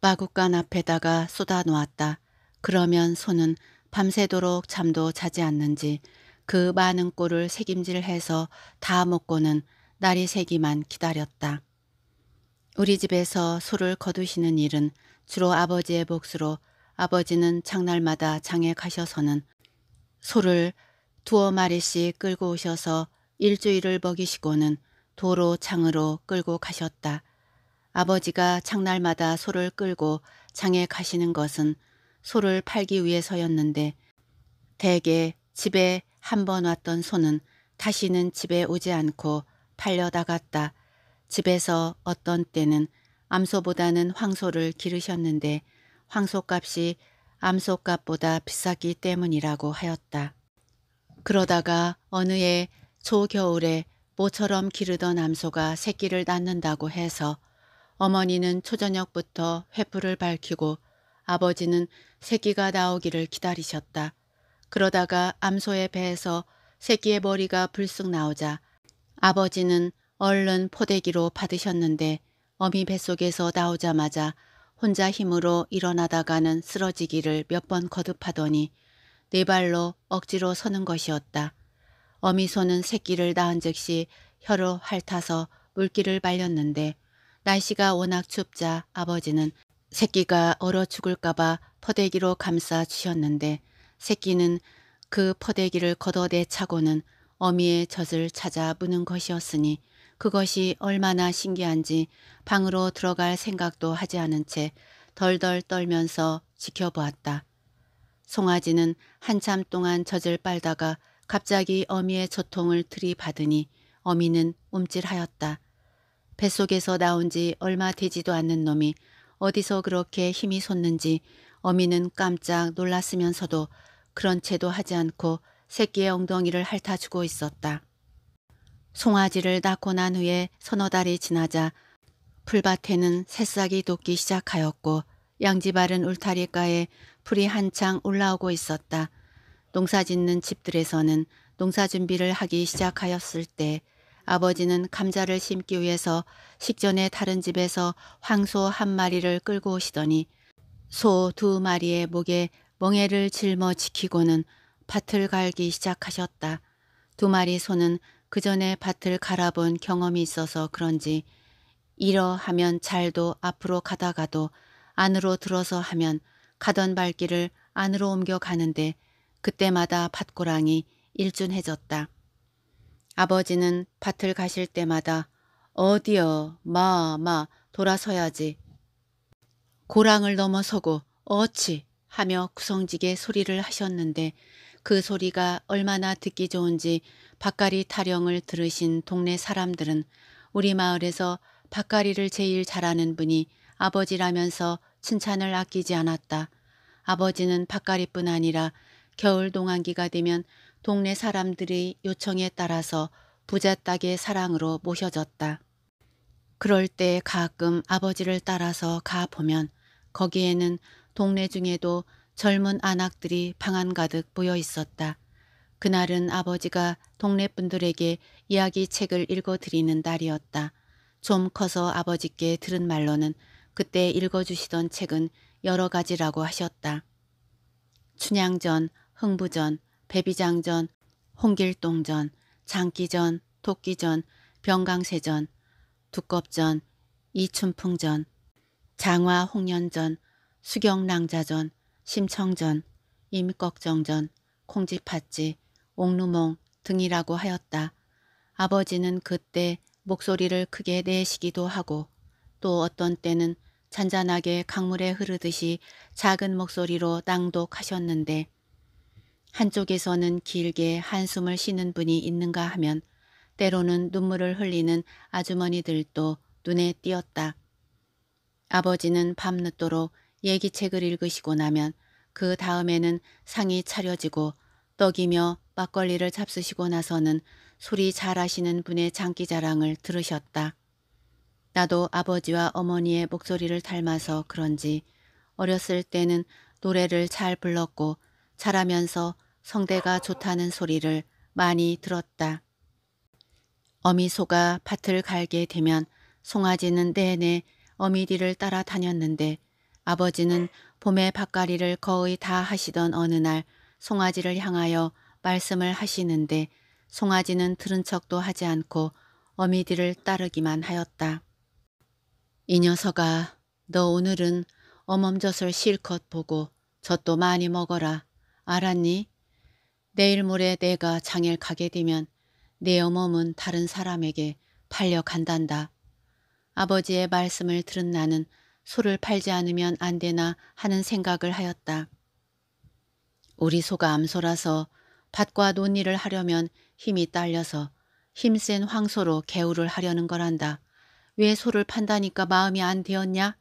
마구간 앞에다가 쏟아 놓았다. 그러면 손은 밤새도록 잠도 자지 않는지 그 많은 꼴을 새김질해서다 먹고는 날이 새기만 기다렸다. 우리 집에서 소를 거두시는 일은 주로 아버지의 복수로 아버지는 장날마다 장에 가셔서는 소를 두어 마리씩 끌고 오셔서 일주일을 먹이시고는 도로 창으로 끌고 가셨다. 아버지가 장날마다 소를 끌고 장에 가시는 것은 소를 팔기 위해서였는데 대개 집에 한 번 왔던 소는 다시는 집에 오지 않고 팔려 나갔다. 집에서 어떤 때는 암소보다는 황소를 기르셨는데 황소값이 암소값보다 비쌌기 때문이라고 하였다. 그러다가 어느 해 초겨울에 모처럼 기르던 암소가 새끼를 낳는다고 해서 어머니는 초저녁부터 횃불을 밝히고 아버지는 새끼가 나오기를 기다리셨다. 그러다가 암소의 배에서 새끼의 머리가 불쑥 나오자 아버지는 얼른 포대기로 받으셨는데 어미 뱃속에서 나오자마자 혼자 힘으로 일어나다가는 쓰러지기를 몇 번 거듭하더니 네 발로 억지로 서는 것이었다. 어미소는 새끼를 낳은 즉시 혀로 핥아서 물기를 발렸는데 날씨가 워낙 춥자 아버지는 새끼가 얼어 죽을까봐 퍼대기로 감싸 쥐었는데 새끼는 그 퍼대기를 걷어대 차고는 어미의 젖을 찾아 무는 것이었으니 그것이 얼마나 신기한지 방으로 들어갈 생각도 하지 않은 채 덜덜 떨면서 지켜보았다. 송아지는 한참 동안 젖을 빨다가 갑자기 어미의 저통을 들이받으니 어미는 움찔하였다. 뱃속에서 나온 지 얼마 되지도 않는 놈이 어디서 그렇게 힘이 솟는지 어미는 깜짝 놀랐으면서도 그런 채도 하지 않고 새끼의 엉덩이를 핥아주고 있었다. 송아지를 낳고 난 후에 서너 달이 지나자 풀밭에는 새싹이 돋기 시작하였고 양지바른 울타리가에 풀이 한창 올라오고 있었다. 농사 짓는 집들에서는 농사 준비를 하기 시작하였을 때 아버지는 감자를 심기 위해서 식전에 다른 집에서 황소 한 마리를 끌고 오시더니 소 두 마리의 목에 멍해를 짊어지키고는 밭을 갈기 시작하셨다. 두 마리 소는 그 전에 밭을 갈아본 경험이 있어서 그런지 이러 하면 잘도 앞으로 가다가도 안으로 들어서 하면 가던 발길을 안으로 옮겨 가는데 그때마다 밭고랑이 일준해졌다. 아버지는 밭을 가실 때마다 어디여 마마 돌아서야지. 고랑을 넘어서고 어치 하며 구성지게 소리를 하셨는데 그 소리가 얼마나 듣기 좋은지 밭가리 타령을 들으신 동네 사람들은 우리 마을에서 밭가리를 제일 잘하는 분이 아버지라면서 칭찬을 아끼지 않았다. 아버지는 밭가리뿐 아니라 겨울 동안기가 되면 동네 사람들의 요청에 따라서 부잣 댁의 사랑으로 모셔졌다. 그럴 때 가끔 아버지를 따라서 가보면 거기에는 동네 중에도 젊은 아낙들이 방안 가득 모여 있었다. 그날은 아버지가 동네 분들에게 이야기 책을 읽어드리는 날이었다. 좀 커서 아버지께 들은 말로는 그때 읽어주시던 책은 여러 가지라고 하셨다. 춘향전 흥부전, 배비장전, 홍길동전, 장기전, 토끼전, 병강세전, 두껍전, 이춘풍전, 장화 홍련전, 수경낭자전 심청전, 임꺽정전, 콩지팥지, 옥루몽 등이라고 하였다. 아버지는 그때 목소리를 크게 내시기도 하고 또 어떤 때는 잔잔하게 강물에 흐르듯이 작은 목소리로 낭독하셨는데 한쪽에서는 길게 한숨을 쉬는 분이 있는가 하면 때로는 눈물을 흘리는 아주머니들도 눈에 띄었다. 아버지는 밤늦도록 얘기책을 읽으시고 나면 그 다음에는 상이 차려지고 떡이며 막걸리를 잡수시고 나서는 소리 잘하시는 분의 장기자랑을 들으셨다. 나도 아버지와 어머니의 목소리를 닮아서 그런지 어렸을 때는 노래를 잘 불렀고 잘하면서 성대가 좋다는 소리를 많이 들었다. 어미소가 밭을 갈게 되면 송아지는 내내 어미디를 따라다녔는데 아버지는 봄에 밭갈이를 거의 다 하시던 어느 날 송아지를 향하여 말씀을 하시는데 송아지는 들은 척도 하지 않고 어미디를 따르기만 하였다. 이 녀석아 너 오늘은 어멈젖을 실컷 보고 젖도 많이 먹어라. 알았니? 내일 모레 내가 장엘 가게 되면 내 어멈은 다른 사람에게 팔려 간단다. 아버지의 말씀을 들은 나는 소를 팔지 않으면 안 되나 하는 생각을 하였다. 우리 소가 암소라서 밭과 논의를 하려면 힘이 딸려서 힘센 황소로 개울을 하려는 거란다. 왜 소를 판다니까 마음이 안 되었냐?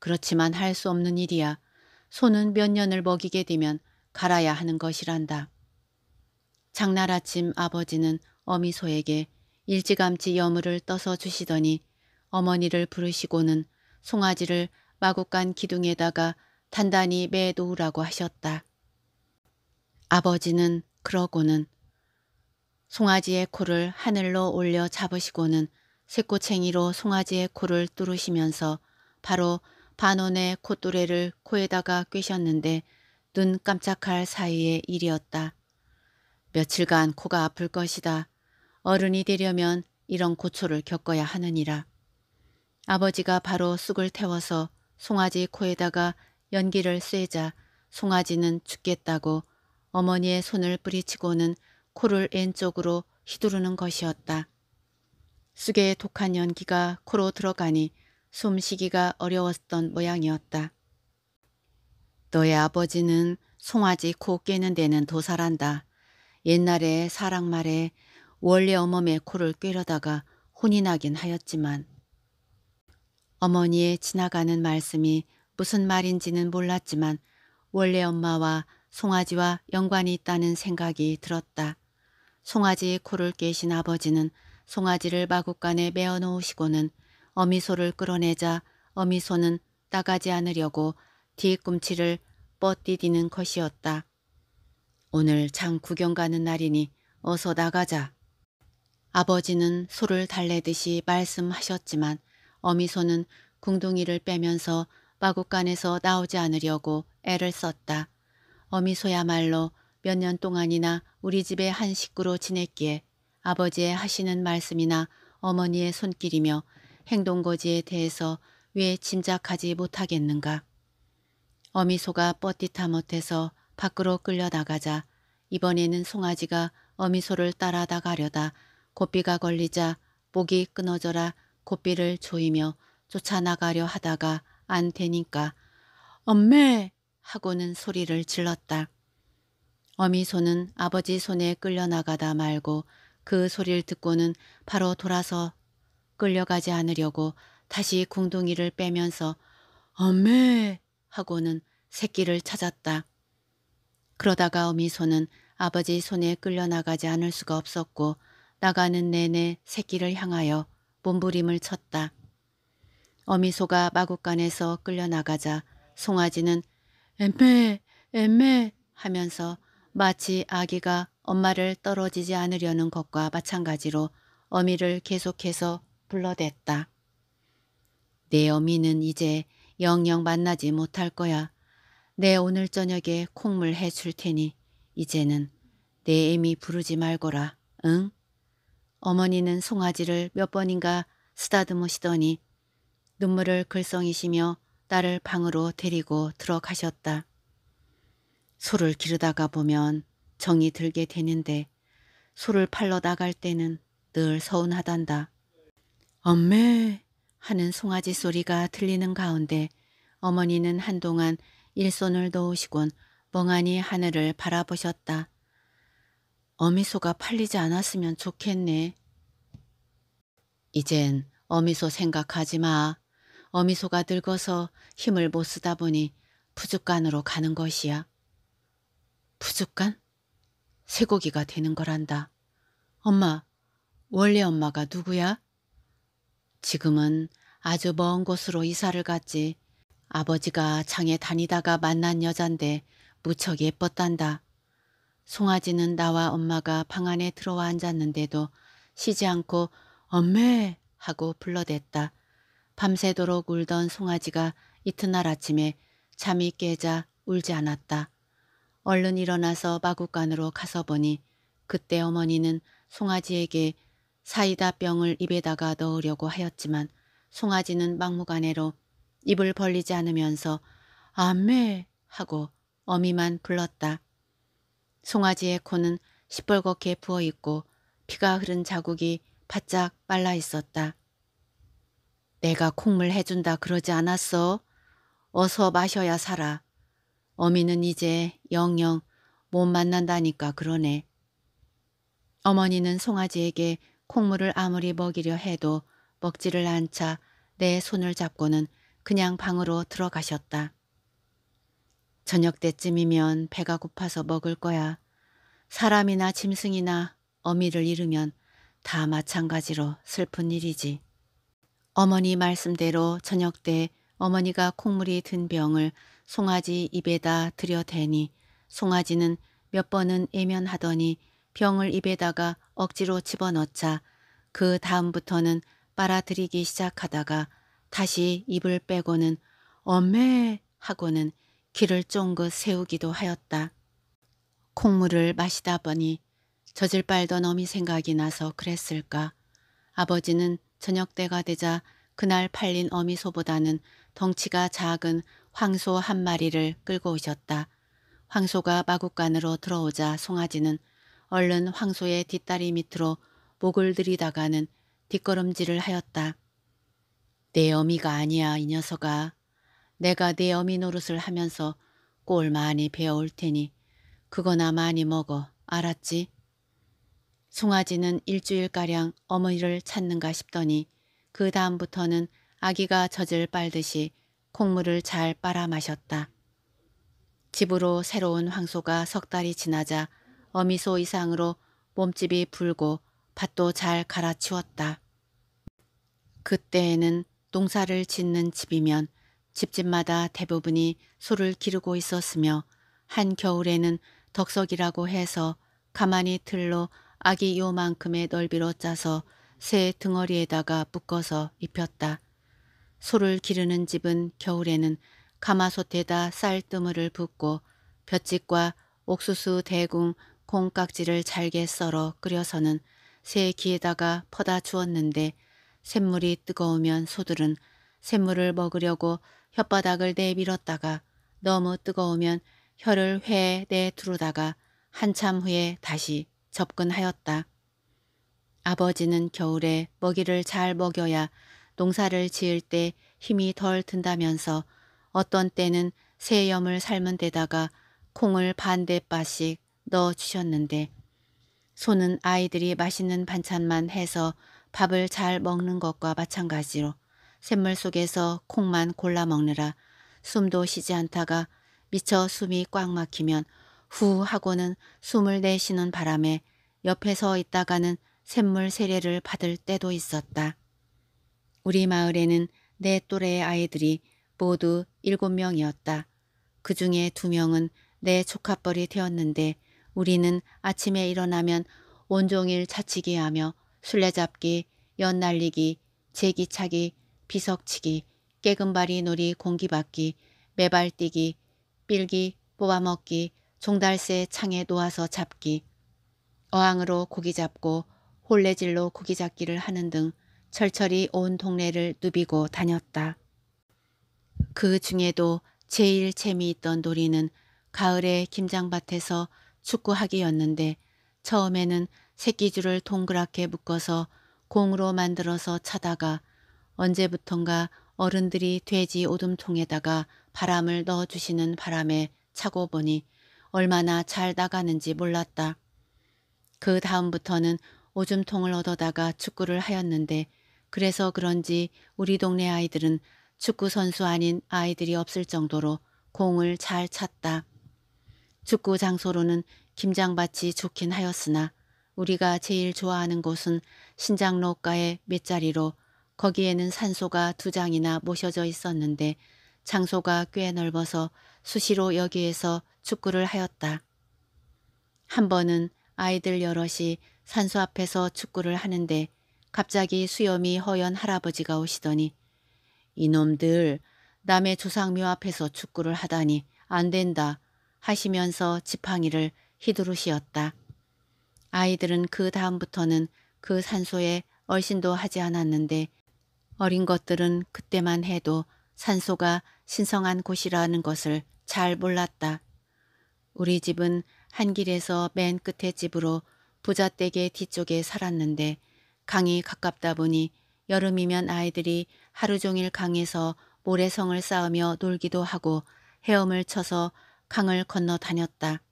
그렇지만 할 수 없는 일이야. 소는 몇 년을 먹이게 되면 갈아야 하는 것이란다. 장날 아침 아버지는 어미소에게 일찌감치 여물을 떠서 주시더니 어머니를 부르시고는 송아지를 마구간 기둥에다가 단단히 매 놓으라고 하셨다. 아버지는 그러고는 송아지의 코를 하늘로 올려 잡으시고는 새꼬챙이로 송아지의 코를 뚫으시면서 바로 반원의 콧뚜레를 코에다가 꿰셨는데 눈 깜짝할 사이의 일이었다. 며칠간 코가 아플 것이다. 어른이 되려면 이런 고초를 겪어야 하느니라. 아버지가 바로 쑥을 태워서 송아지 코에다가 연기를 쐬자 송아지는 죽겠다고 어머니의 손을 뿌리치고는 코를 왼쪽으로 휘두르는 것이었다. 쑥의 독한 연기가 코로 들어가니 숨쉬기가 어려웠던 모양이었다. 너의 아버지는 송아지 코 깨는 데는 도살한다. 옛날에 사랑 말에 원래 어멈의 코를 꿰려다가 혼이 나긴 하였지만 어머니의 지나가는 말씀이 무슨 말인지는 몰랐지만 원래 엄마와 송아지와 연관이 있다는 생각이 들었다. 송아지의 코를 깨신 아버지는 송아지를 마구간에 메어놓으시고는 어미소를 끌어내자 어미소는 따가지 않으려고 뒤꿈치를 뻗디디는 것이었다. 오늘 장 구경 가는 날이니 어서 나가자. 아버지는 소를 달래듯이 말씀하셨지만 어미소는 궁둥이를 빼면서 마구간에서 나오지 않으려고 애를 썼다. 어미소야말로 몇 년 동안이나 우리 집에한 식구로 지냈기에 아버지의 하시는 말씀이나 어머니의 손길이며 행동거지에 대해서 왜 짐작하지 못하겠는가. 어미소가 뻣디타 못해서 밖으로 끌려나가자 이번에는 송아지가 어미소를 따라다 가려다 고삐가 걸리자 목이 끊어져라 고삐를 조이며 쫓아나가려 하다가 안 되니까 엄매 하고는 소리를 질렀다. 어미 소는 아버지 손에 끌려나가다 말고 그 소리를 듣고는 바로 돌아서 끌려가지 않으려고 다시 궁둥이를 빼면서 엄매 하고는 새끼를 찾았다. 그러다가 어미소는 아버지 손에 끌려나가지 않을 수가 없었고 나가는 내내 새끼를 향하여 몸부림을 쳤다. 어미소가 마구간에서 끌려나가자 송아지는 엠메 엠메 하면서 마치 아기가 엄마를 떨어지지 않으려는 것과 마찬가지로 어미를 계속해서 불러댔다. 내 어미는 이제 영영 만나지 못할 거야. 내 오늘 저녁에 콩물 해줄 테니 이제는 내 애미 부르지 말거라. 응? 어머니는 송아지를 몇 번인가 쓰다듬으시더니 눈물을 글썽이시며 딸을 방으로 데리고 들어가셨다. 소를 기르다가 보면 정이 들게 되는데 소를 팔러 나갈 때는 늘 서운하단다. 엄매 하는 송아지 소리가 들리는 가운데 어머니는 한동안 일손을 넣으시곤 멍하니 하늘을 바라보셨다. 어미소가 팔리지 않았으면 좋겠네. 이젠 어미소 생각하지 마. 어미소가 늙어서 힘을 못 쓰다 보니 부죽간으로 가는 것이야. 부죽간? 쇠고기가 되는 거란다. 엄마, 원래 엄마가 누구야? 지금은 아주 먼 곳으로 이사를 갔지 아버지가 장에 다니다가 만난 여잔데 무척 예뻤단다. 송아지는 나와 엄마가 방 안에 들어와 앉았는데도 쉬지 않고 엄매 하고 불러댔다. 밤새도록 울던 송아지가 이튿날 아침에 잠이 깨자 울지 않았다. 얼른 일어나서 마구간으로 가서 보니 그때 어머니는 송아지에게 사이다 병을 입에다가 넣으려고 하였지만 송아지는 막무가내로 입을 벌리지 않으면서 안매 하고 어미만 불렀다. 송아지의 코는 시뻘겋게 부어있고 피가 흐른 자국이 바짝 빨라 있었다. 내가 콩물 해준다 그러지 않았어? 어서 마셔야 살아. 어미는 이제 영영 못 만난다니까 그러네. 어머니는 송아지에게 콩물을 아무리 먹이려 해도 먹지를 않자 내 손을 잡고는 그냥 방으로 들어가셨다. 저녁 때쯤이면 배가 고파서 먹을 거야. 사람이나 짐승이나 어미를 잃으면 다 마찬가지로 슬픈 일이지. 어머니 말씀대로 저녁 때 어머니가 콩물이 든 병을 송아지 입에다 들여대니 송아지는 몇 번은 애면하더니 병을 입에다가 억지로 집어넣자 그 다음부터는 빨아들이기 시작하다가 다시 입을 빼고는 엄매 하고는 귀를 쫑긋 세우기도 하였다. 콩물을 마시다 보니 젖을 빨던 어미 생각이 나서 그랬을까. 아버지는 저녁 때가 되자 그날 팔린 어미소보다는 덩치가 작은 황소 한 마리를 끌고 오셨다. 황소가 마구간으로 들어오자 송아지는 얼른 황소의 뒷다리 밑으로 목을 들이다가는 뒷걸음질을 하였다. 내 어미가 아니야 이 녀석아. 내가 내 어미 노릇을 하면서 꼴 많이 베어올 테니 그거나 많이 먹어 알았지? 송아지는 일주일가량 어머니를 찾는가 싶더니 그 다음부터는 아기가 젖을 빨듯이 콩물을 잘 빨아 마셨다. 집으로 새로운 황소가 석 달이 지나자 어미소 이상으로 몸집이 불고 밭도 잘 갈아치웠다. 그때에는 농사를 짓는 집이면 집집마다 대부분이 소를 기르고 있었으며 한 겨울에는 덕석이라고 해서 가만히 틀로 아기 요만큼의 넓이로 짜서 새 등어리에다가 묶어서 입혔다. 소를 기르는 집은 겨울에는 가마솥에다 쌀뜨물을 붓고 볕짓과 옥수수 대궁 공깍지를 잘게 썰어 끓여서는 새 귀에다가 퍼다 주었는데 샘물이 뜨거우면 소들은 샘물을 먹으려고 혓바닥을 내밀었다가 너무 뜨거우면 혀를 회에 내두르다가 한참 후에 다시 접근하였다. 아버지는 겨울에 먹이를 잘 먹여야 농사를 지을 때 힘이 덜 든다면서 어떤 때는 새 염을 삶은 데다가 콩을 반대바씩 넣어주셨는데 손은 아이들이 맛있는 반찬만 해서 밥을 잘 먹는 것과 마찬가지로 샘물 속에서 콩만 골라 먹느라 숨도 쉬지 않다가 미처 숨이 꽉 막히면 후 하고는 숨을 내쉬는 바람에 옆에서 있다가는 샘물 세례를 받을 때도 있었다. 우리 마을에는 내 네 또래의 아이들이 모두 일곱 명이었다. 그 중에 두 명은 내 조카뻘이 되었는데 우리는 아침에 일어나면 온종일 자치기하며 술래잡기, 연날리기, 제기차기, 비석치기, 깨금바리 놀이 공기받기, 매발뛰기, 빌기, 뽑아먹기, 종달새 창에 놓아서 잡기, 어항으로 고기 잡고 홀레질로 고기 잡기를 하는 등 철철이 온 동네를 누비고 다녔다. 그 중에도 제일 재미있던 놀이는 가을에 김장밭에서 축구하기였는데 처음에는 새끼줄을 동그랗게 묶어서 공으로 만들어서 차다가 언제부턴가 어른들이 돼지 오둠통에다가 바람을 넣어주시는 바람에 차고 보니 얼마나 잘 나가는지 몰랐다. 그 다음부터는 오줌통을 얻어다가 축구를 하였는데 그래서 그런지 우리 동네 아이들은 축구선수 아닌 아이들이 없을 정도로 공을 잘 찼다. 축구 장소로는 김장밭이 좋긴 하였으나 우리가 제일 좋아하는 곳은 신장로가의 몇자리로 거기에는 산소가 두 장이나 모셔져 있었는데 장소가 꽤 넓어서 수시로 여기에서 축구를 하였다. 한 번은 아이들 여럿이 산소 앞에서 축구를 하는데 갑자기 수염이 허연 할아버지가 오시더니 이놈들 남의 조상묘 앞에서 축구를 하다니 안 된다 하시면서 지팡이를 휘두르시었다. 아이들은 그 다음부터는 그 산소에 얼씬도 하지 않았는데 어린 것들은 그때만 해도 산소가 신성한 곳이라는 것을 잘 몰랐다. 우리 집은 한 길에서 맨 끝에 집으로 부자댁의 뒤쪽에 살았는데 강이 가깝다 보니 여름이면 아이들이 하루 종일 강에서 모래성을 쌓으며 놀기도 하고 헤엄을 쳐서 강을 건너 다녔다.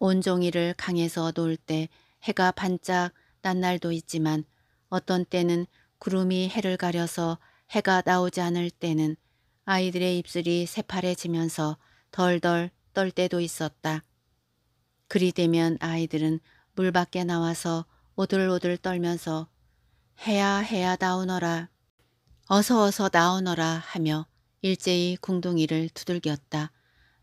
온종일을 강에서 놀 때 해가 반짝 난 날도 있지만 어떤 때는 구름이 해를 가려서 해가 나오지 않을 때는 아이들의 입술이 새파래지면서 덜덜 떨 때도 있었다. 그리 되면 아이들은 물 밖에 나와서 오들오들 떨면서 해야 해야 나오너라 어서 어서 나오너라 하며 일제히 궁둥이를 두들겼다.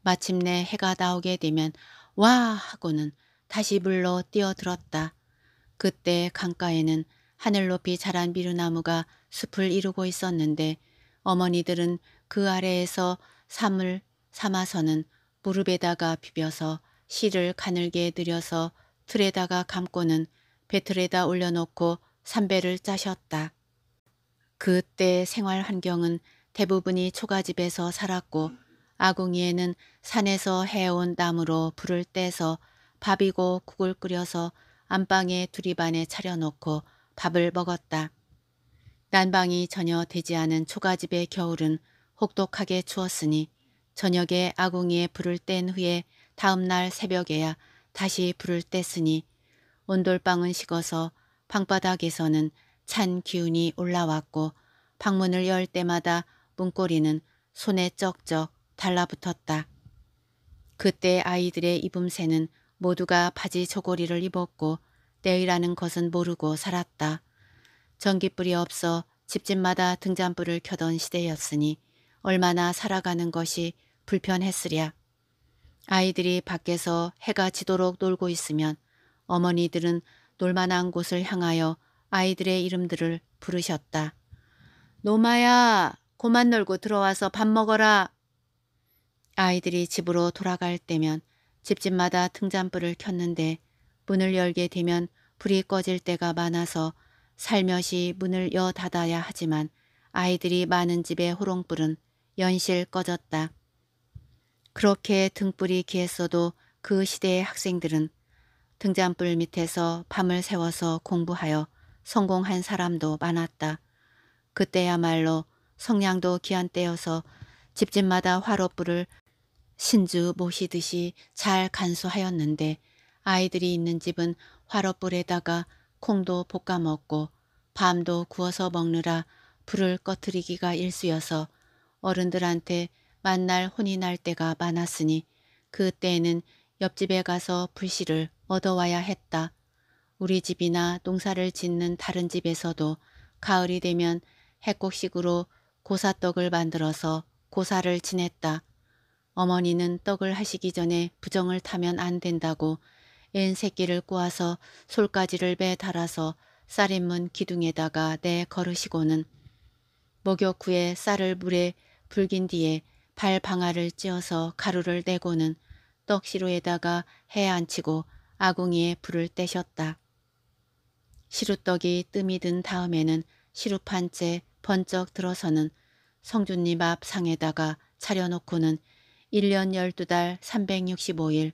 마침내 해가 나오게 되면 와 하고는 다시 물로 뛰어들었다. 그때 강가에는 하늘 높이 자란 미루나무가 숲을 이루고 있었는데 어머니들은 그 아래에서 삶을 삼아서는 무릎에다가 비벼서 실을 가늘게 늘여서 틀에다가 감고는 배틀에다 올려놓고 삼배를 짜셨다. 그때 생활 환경은 대부분이 초가집에서 살았고 아궁이에는 산에서 해온 땀으로 불을 떼서 밥이고 국을 끓여서 안방에 두리반에 차려놓고 밥을 먹었다. 난방이 전혀 되지 않은 초가집의 겨울은 혹독하게 추웠으니 저녁에 아궁이에 불을 뗀 후에 다음날 새벽에야 다시 불을 뗐으니 온돌방은 식어서 방바닥에서는 찬 기운이 올라왔고 방문을 열 때마다 문고리는 손에 쩍쩍 달라붙었다. 그때 아이들의 입음새는 모두가 바지 초고리를 입었고 때이라는 것은 모르고 살았다. 전기불이 없어 집집마다 등잔불을 켜던 시대였으니 얼마나 살아가는 것이 불편했으랴. 아이들이 밖에서 해가 지도록 놀고 있으면 어머니들은 놀만한 곳을 향하여 아이들의 이름들을 부르셨다. 노마야, 고만 놀고 들어와서 밥 먹어라. 아이들이 집으로 돌아갈 때면 집집마다 등잔불을 켰는데 문을 열게 되면 불이 꺼질 때가 많아서 살며시 문을 여 닫아야 하지만 아이들이 많은 집의 호롱불은 연실 꺼졌다. 그렇게 등불이 기했어도 그 시대의 학생들은 등잔불 밑에서 밤을 세워서 공부하여 성공한 사람도 많았다. 그때야말로 성량도 기한 때여서 집집마다 화롯불을 신주 모시듯이 잘 간수하였는데 아이들이 있는 집은 화롯불에다가 콩도 볶아 먹고 밤도 구워서 먹느라 불을 꺼트리기가 일쑤여서 어른들한테 만날 혼이 날 때가 많았으니 그때에는 옆집에 가서 불씨를 얻어와야 했다. 우리 집이나 농사를 짓는 다른 집에서도 가을이 되면 해곡식으로 고사떡을 만들어서 고사를 지냈다. 어머니는 떡을 하시기 전에 부정을 타면 안 된다고 엔 새끼를 꼬아서 솔가지를 배 달아서 쌀인문 기둥에다가 내 걸으시고는 목욕 후에 쌀을 물에 불긴 뒤에 발 방아를 찧어서 가루를 내고는 떡시루에다가 해 앉히고 아궁이에 불을 떼셨다. 시루떡이 뜸이 든 다음에는 시루판째 번쩍 들어서는 성준님앞 상에다가 차려놓고는 1년 12달 365일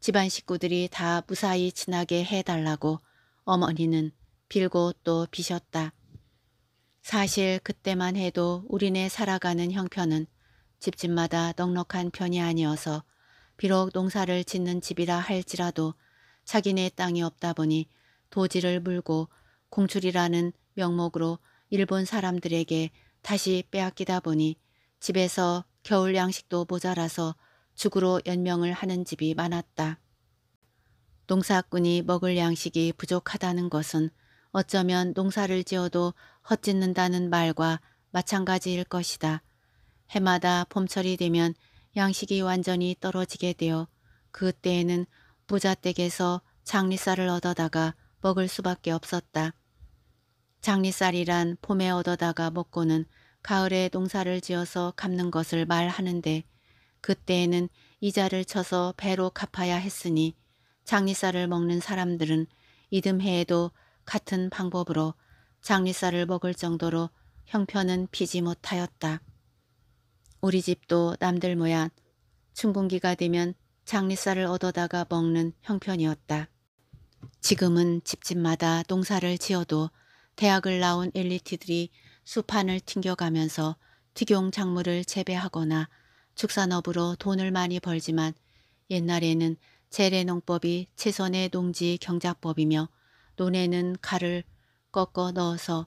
집안 식구들이 다 무사히 지나게 해달라고 어머니는 빌고 또 비셨다. 사실 그때만 해도 우리네 살아가는 형편은 집집마다 넉넉한 편이 아니어서 비록 농사를 짓는 집이라 할지라도 자기네 땅이 없다 보니 도지를 물고 공출이라는 명목으로 일본 사람들에게 다시 빼앗기다 보니 집에서 겨울 양식도 모자라서 죽으로 연명을 하는 집이 많았다. 농사꾼이 먹을 양식이 부족하다는 것은 어쩌면 농사를 지어도 헛짓는다는 말과 마찬가지일 것이다. 해마다 봄철이 되면 양식이 완전히 떨어지게 되어 그때에는 부자댁에서 장리쌀을 얻어다가 먹을 수밖에 없었다. 장리쌀이란 봄에 얻어다가 먹고는 가을에 농사를 지어서 갚는 것을 말하는데 그때에는 이자를 쳐서 배로 갚아야 했으니 장리쌀을 먹는 사람들은 이듬해에도 같은 방법으로 장리쌀을 먹을 정도로 형편은 피지 못하였다. 우리 집도 남들 모양 춘분기가 되면 장리쌀을 얻어다가 먹는 형편이었다. 지금은 집집마다 농사를 지어도 대학을 나온 엘리티들이 수판을 튕겨가면서 특용 작물을 재배하거나 축산업으로 돈을 많이 벌지만 옛날에는 재래농법이 최선의 농지 경작법이며 논에는 칼을 꺾어 넣어서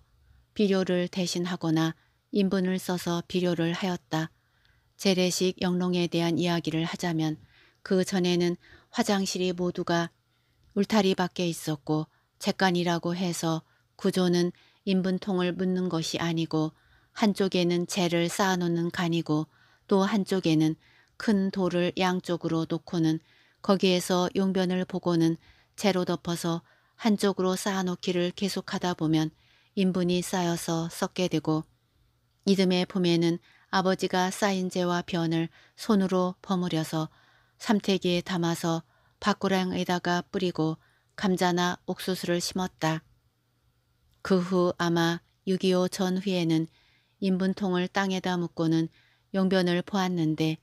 비료를 대신하거나 인분을 써서 비료를 하였다. 재래식 영농에 대한 이야기를 하자면 그 전에는 화장실이 모두가 울타리 밖에 있었고 재간이라고 해서 구조는 인분통을 묻는 것이 아니고 한쪽에는 재를 쌓아놓는 간이고 또 한쪽에는 큰 돌을 양쪽으로 놓고는 거기에서 용변을 보고는 재로 덮어서 한쪽으로 쌓아놓기를 계속하다 보면 인분이 쌓여서 썩게 되고 이듬해 봄에는 아버지가 쌓인 재와 변을 손으로 버무려서 삼태기에 담아서 바구랑에다가 뿌리고 감자나 옥수수를 심었다. 그후 아마 6.25 전후에는 인분통을 땅에다 묶고는 용변을 보았는데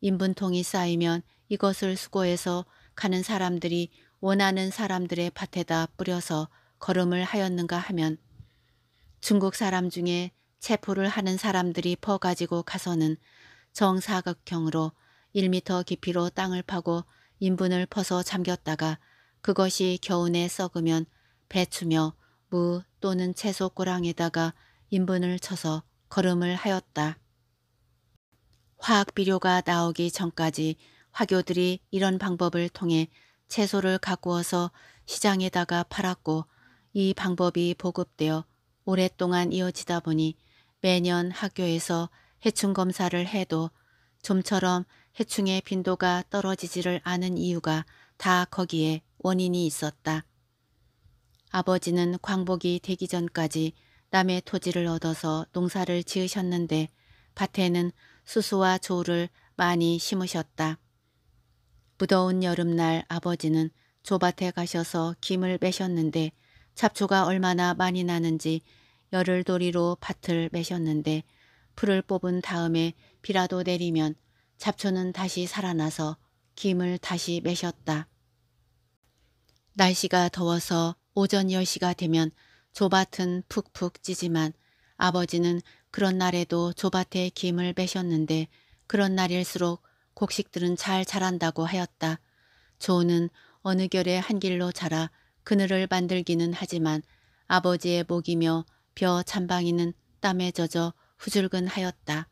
인분통이 쌓이면 이것을 수고해서 가는 사람들이 원하는 사람들의 밭에다 뿌려서 걸음을 하였는가 하면 중국 사람 중에 체포를 하는 사람들이 퍼가지고 가서는 정사각형으로 1미터 깊이로 땅을 파고 인분을 퍼서 잠겼다가 그것이 겨운에 썩으면 배추며 무, 또는 채소 꼬랑에다가 인분을 쳐서 걸음을 하였다. 화학비료가 나오기 전까지 화교들이 이런 방법을 통해 채소를 가꾸어서 시장에다가 팔았고 이 방법이 보급되어 오랫동안 이어지다 보니 매년 학교에서 해충 검사를 해도 좀처럼 해충의 빈도가 떨어지지를 않은 이유가 다 거기에 원인이 있었다. 아버지는 광복이 되기 전까지 남의 토지를 얻어서 농사를 지으셨는데 밭에는 수수와 조를 많이 심으셨다. 무더운 여름날 아버지는 조밭에 가셔서 김을 매셨는데 잡초가 얼마나 많이 나는지 열흘 도리로 밭을 매셨는데 풀을 뽑은 다음에 비라도 내리면 잡초는 다시 살아나서 김을 다시 매셨다. 날씨가 더워서 오전 10시가 되면 조밭은 푹푹 찌지만 아버지는 그런 날에도 조밭에 김을 빼셨는데 그런 날일수록 곡식들은 잘 자란다고 하였다. 조는 어느 결에 한 길로 자라 그늘을 만들기는 하지만 아버지의 목이며 벼 찬방이는 땀에 젖어 후줄근하였다.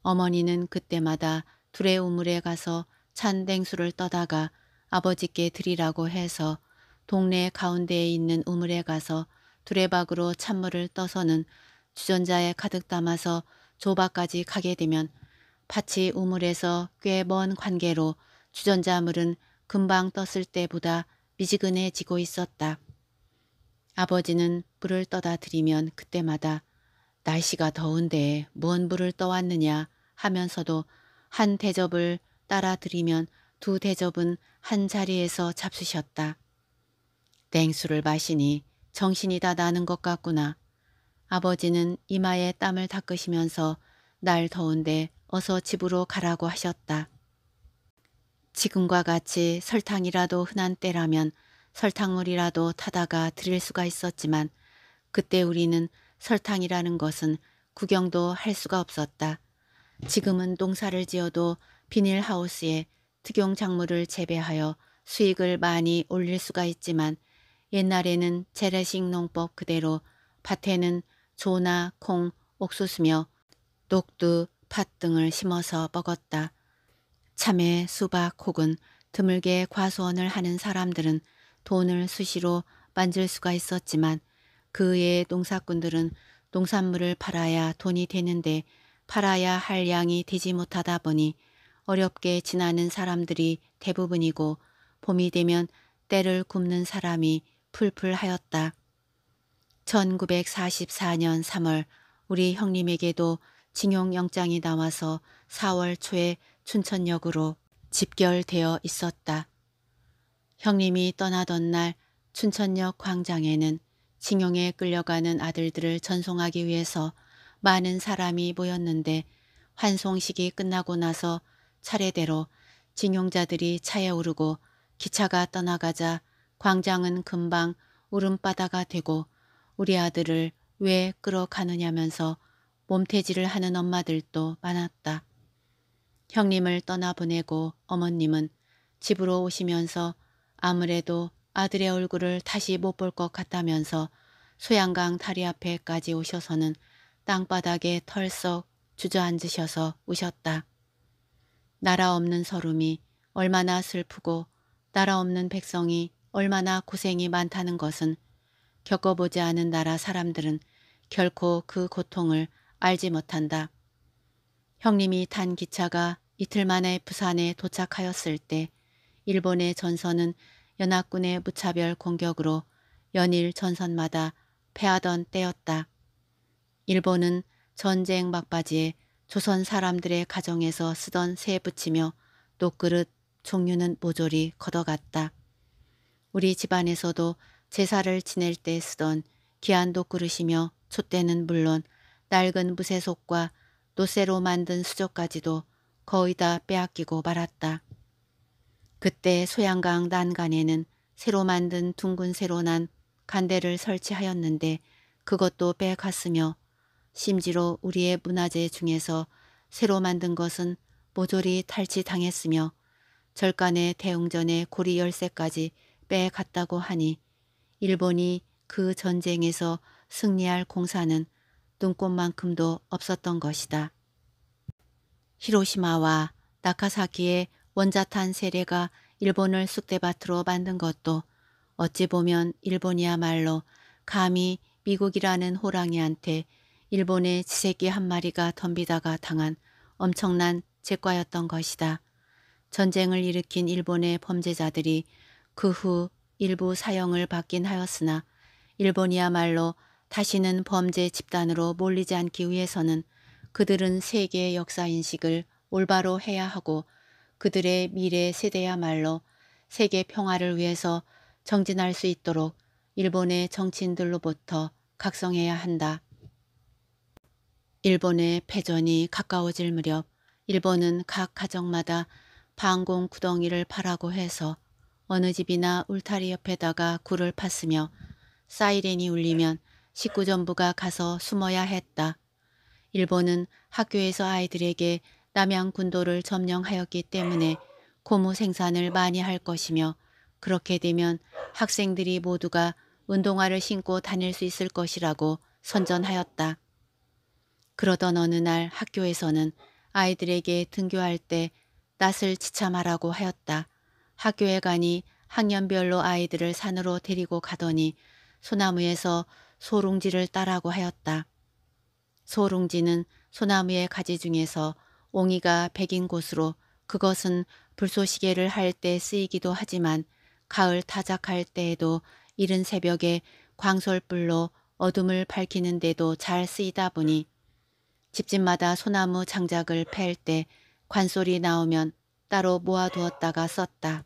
어머니는 그때마다 둘의 우물에 가서 찬 냉수를 떠다가 아버지께 드리라고 해서 동네 가운데에 있는 우물에 가서 두레박으로 찬물을 떠서는 주전자에 가득 담아서 조박까지 가게 되면 밭이 우물에서 꽤 먼 관계로 주전자물은 금방 떴을 때보다 미지근해지고 있었다. 아버지는 불을 떠다 드리면 그때마다 날씨가 더운데 뭔불을 떠왔느냐 하면서도 한 대접을 따라 드리면 두 대접은 한 자리에서 잡수셨다. 냉수를 마시니 정신이 다 나는 것 같구나. 아버지는 이마에 땀을 닦으시면서 날 더운데 어서 집으로 가라고 하셨다. 지금과 같이 설탕이라도 흔한 때라면 설탕물이라도 타다가 드릴 수가 있었지만 그때 우리는 설탕이라는 것은 구경도 할 수가 없었다. 지금은 농사를 지어도 비닐하우스에 특용 작물을 재배하여 수익을 많이 올릴 수가 있지만 옛날에는 재래식 농법 그대로 밭에는 조나 콩, 옥수수며 녹두, 팥 등을 심어서 먹었다. 참외, 수박 혹은 드물게 과수원을 하는 사람들은 돈을 수시로 만질 수가 있었지만 그의 농사꾼들은 농산물을 팔아야 돈이 되는데 팔아야 할 양이 되지 못하다 보니 어렵게 지나는 사람들이 대부분이고 봄이 되면 때를 굽는 사람이 풀풀하였다. 1944년 3월 우리 형님에게도 징용영장이 나와서 4월 초에 춘천역으로 집결되어 있었다. 형님이 떠나던 날 춘천역 광장에는 징용에 끌려가는 아들들을 전송하기 위해서 많은 사람이 모였는데 환송식이 끝나고 나서 차례대로 징용자들이 차에 오르고 기차가 떠나가자 광장은 금방 울음바다가 되고 우리 아들을 왜 끌어가느냐면서 몸태질을 하는 엄마들도 많았다. 형님을 떠나보내고 어머님은 집으로 오시면서 아무래도 아들의 얼굴을 다시 못 볼 것 같다면서 소양강 다리 앞에까지 오셔서는 땅바닥에 털썩 주저앉으셔서 우셨다. 나라 없는 서름이 얼마나 슬프고 나라 없는 백성이 얼마나 고생이 많다는 것은 겪어보지 않은 나라 사람들은 결코 그 고통을 알지 못한다. 형님이 탄 기차가 이틀 만에 부산에 도착하였을 때 일본의 전선은 연합군의 무차별 공격으로 연일 전선마다 패하던 때였다. 일본은 전쟁 막바지에 조선 사람들의 가정에서 쓰던 새 붙이며 노그릇 종류는 모조리 걷어갔다. 우리 집안에서도 제사를 지낼 때 쓰던 기안도 그릇이며 촛대는 물론 낡은 무쇠속과 노쇠로 만든 수저까지도 거의 다 빼앗기고 말았다. 그때 소양강 난간에는 새로 만든 둥근 새로 난 간대를 설치하였는데 그것도 빼갔으며 심지로 우리의 문화재 중에서 새로 만든 것은 모조리 탈취당했으며 절간의 대웅전의 고리 열쇠까지 빼갔다고 하니 일본이 그 전쟁에서 승리할 공사는 눈꽃만큼도 없었던 것이다. 히로시마와 나카사키의 원자탄 세례가 일본을 쑥대밭으로 만든 것도 어찌 보면 일본이야말로 감히 미국이라는 호랑이한테 일본의 지새끼 한 마리가 덤비다가 당한 엄청난 제과였던 것이다. 전쟁을 일으킨 일본의 범죄자들이 그후 일부 사형을 받긴 하였으나 일본이야말로 다시는 범죄 집단으로 몰리지 않기 위해서는 그들은 세계 역사인식을 올바로 해야 하고 그들의 미래 세대야말로 세계 평화를 위해서 정진할 수 있도록 일본의 정치인들로부터 각성해야 한다. 일본의 패전이 가까워질 무렵 일본은 각 가정마다 방공 구덩이를 파라고 해서 어느 집이나 울타리 옆에다가 굴을 팠으며 사이렌이 울리면 식구 전부가 가서 숨어야 했다. 일본은 학교에서 아이들에게 남양군도를 점령하였기 때문에 고무 생산을 많이 할 것이며 그렇게 되면 학생들이 모두가 운동화를 신고 다닐 수 있을 것이라고 선전하였다. 그러던 어느 날 학교에서는 아이들에게 등교할 때 낯을 지참하라고 하였다. 학교에 가니 학년별로 아이들을 산으로 데리고 가더니 소나무에서 소룽지를 따라고 하였다. 소룽지는 소나무의 가지 중에서 옹이가 백인 곳으로 그것은 불소시계를할 때 쓰이기도 하지만 가을 타작할 때에도 이른 새벽에 광솔불로 어둠을 밝히는 데도 잘 쓰이다 보니 집집마다 소나무 장작을 팰때 관솔이 나오면 따로 모아두었다가 썼다.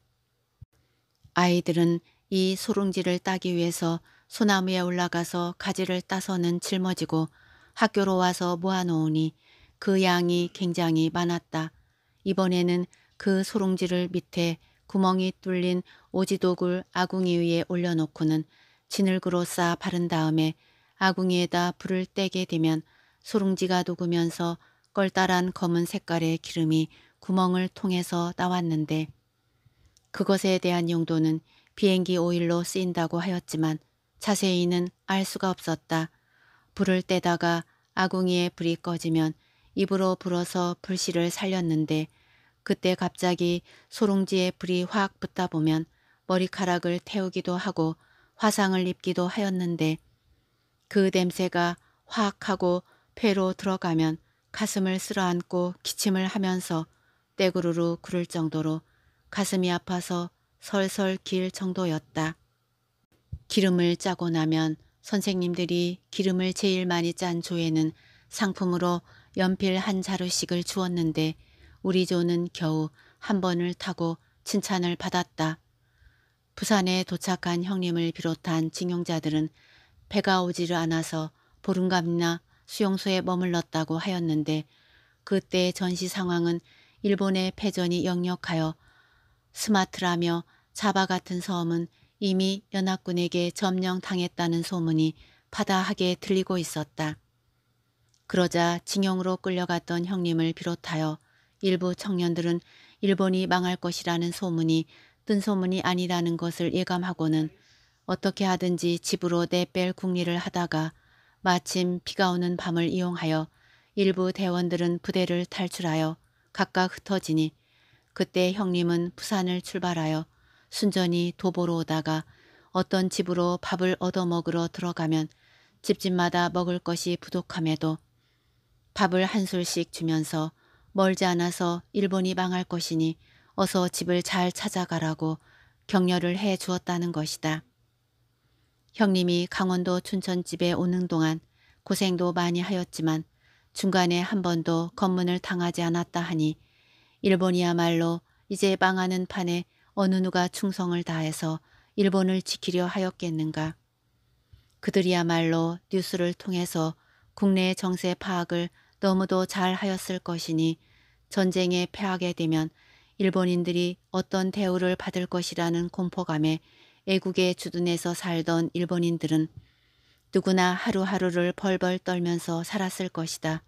아이들은 이 소룽지를 따기 위해서 소나무에 올라가서 가지를 따서는 짊어지고 학교로 와서 모아놓으니 그 양이 굉장히 많았다. 이번에는 그 소롱지를 밑에 구멍이 뚫린 오지독을 아궁이 위에 올려놓고는 진흙으로 쌓아 바른 다음에 아궁이에다 불을 떼게 되면 소롱지가 녹으면서 껄달한 검은 색깔의 기름이 구멍을 통해서 나왔는데 그것에 대한 용도는 비행기 오일로 쓰인다고 하였지만 자세히는 알 수가 없었다. 불을 떼다가 아궁이에 불이 꺼지면 입으로 불어서 불씨를 살렸는데 그때 갑자기 소롱지에 불이 확 붙다 보면 머리카락을 태우기도 하고 화상을 입기도 하였는데 그 냄새가 확 하고 폐로 들어가면 가슴을 쓸어안고 기침을 하면서 떼구르르 구를 정도로 가슴이 아파서 설설 길 정도였다. 기름을 짜고 나면 선생님들이 기름을 제일 많이 짠 조에는 상품으로 연필 한 자루씩을 주었는데 우리 조는 겨우 한 번을 타고 칭찬을 받았다. 부산에 도착한 형님을 비롯한 징용자들은 배가 오지를 않아서 보름간이나 수용소에 머물렀다고 하였는데 그때 전시 상황은 일본의 패전이 역력하여 스마트라며 자바 같은 섬은 이미 연합군에게 점령당했다는 소문이 파다하게 들리고 있었다. 그러자 징용으로 끌려갔던 형님을 비롯하여 일부 청년들은 일본이 망할 것이라는 소문이 뜬소문이 아니라는 것을 예감하고는 어떻게 하든지 집으로 내뺄 궁리를 하다가 마침 비가 오는 밤을 이용하여 일부 대원들은 부대를 탈출하여 각각 흩어지니 그때 형님은 부산을 출발하여 순전히 도보로 오다가 어떤 집으로 밥을 얻어먹으러 들어가면 집집마다 먹을 것이 부족함에도 밥을 한 술씩 주면서 멀지 않아서 일본이 망할 것이니 어서 집을 잘 찾아가라고 격려를 해 주었다는 것이다. 형님이 강원도 춘천집에 오는 동안 고생도 많이 하였지만 중간에 한 번도 검문을 당하지 않았다 하니 일본이야말로 이제 망하는 판에 어느 누가 충성을 다해서 일본을 지키려 하였겠는가. 그들이야말로 뉴스를 통해서 국내 정세 파악을 너무도 잘 하였을 것이니 전쟁에 패하게 되면 일본인들이 어떤 대우를 받을 것이라는 공포감에 애국에 주둔해서 살던 일본인들은 누구나 하루하루를 벌벌 떨면서 살았을 것이다.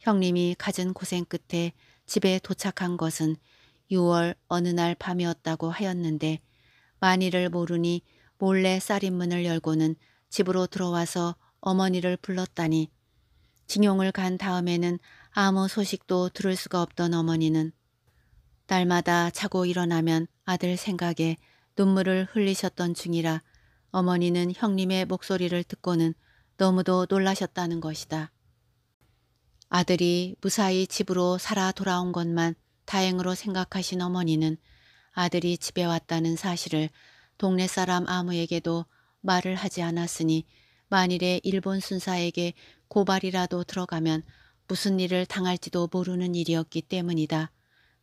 형님이 가진 고생 끝에 집에 도착한 것은 6월 어느 날 밤이었다고 하였는데 만일을 모르니 몰래 쌀인문을 열고는 집으로 들어와서 어머니를 불렀다니 징용을 간 다음에는 아무 소식도 들을 수가 없던 어머니는 날마다 자고 일어나면 아들 생각에 눈물을 흘리셨던 중이라 어머니는 형님의 목소리를 듣고는 너무도 놀라셨다는 것이다. 아들이 무사히 집으로 살아 돌아온 것만 다행으로 생각하신 어머니는 아들이 집에 왔다는 사실을 동네 사람 아무에게도 말을 하지 않았으니 만일에 일본 순사에게 고발이라도 들어가면 무슨 일을 당할지도 모르는 일이었기 때문이다.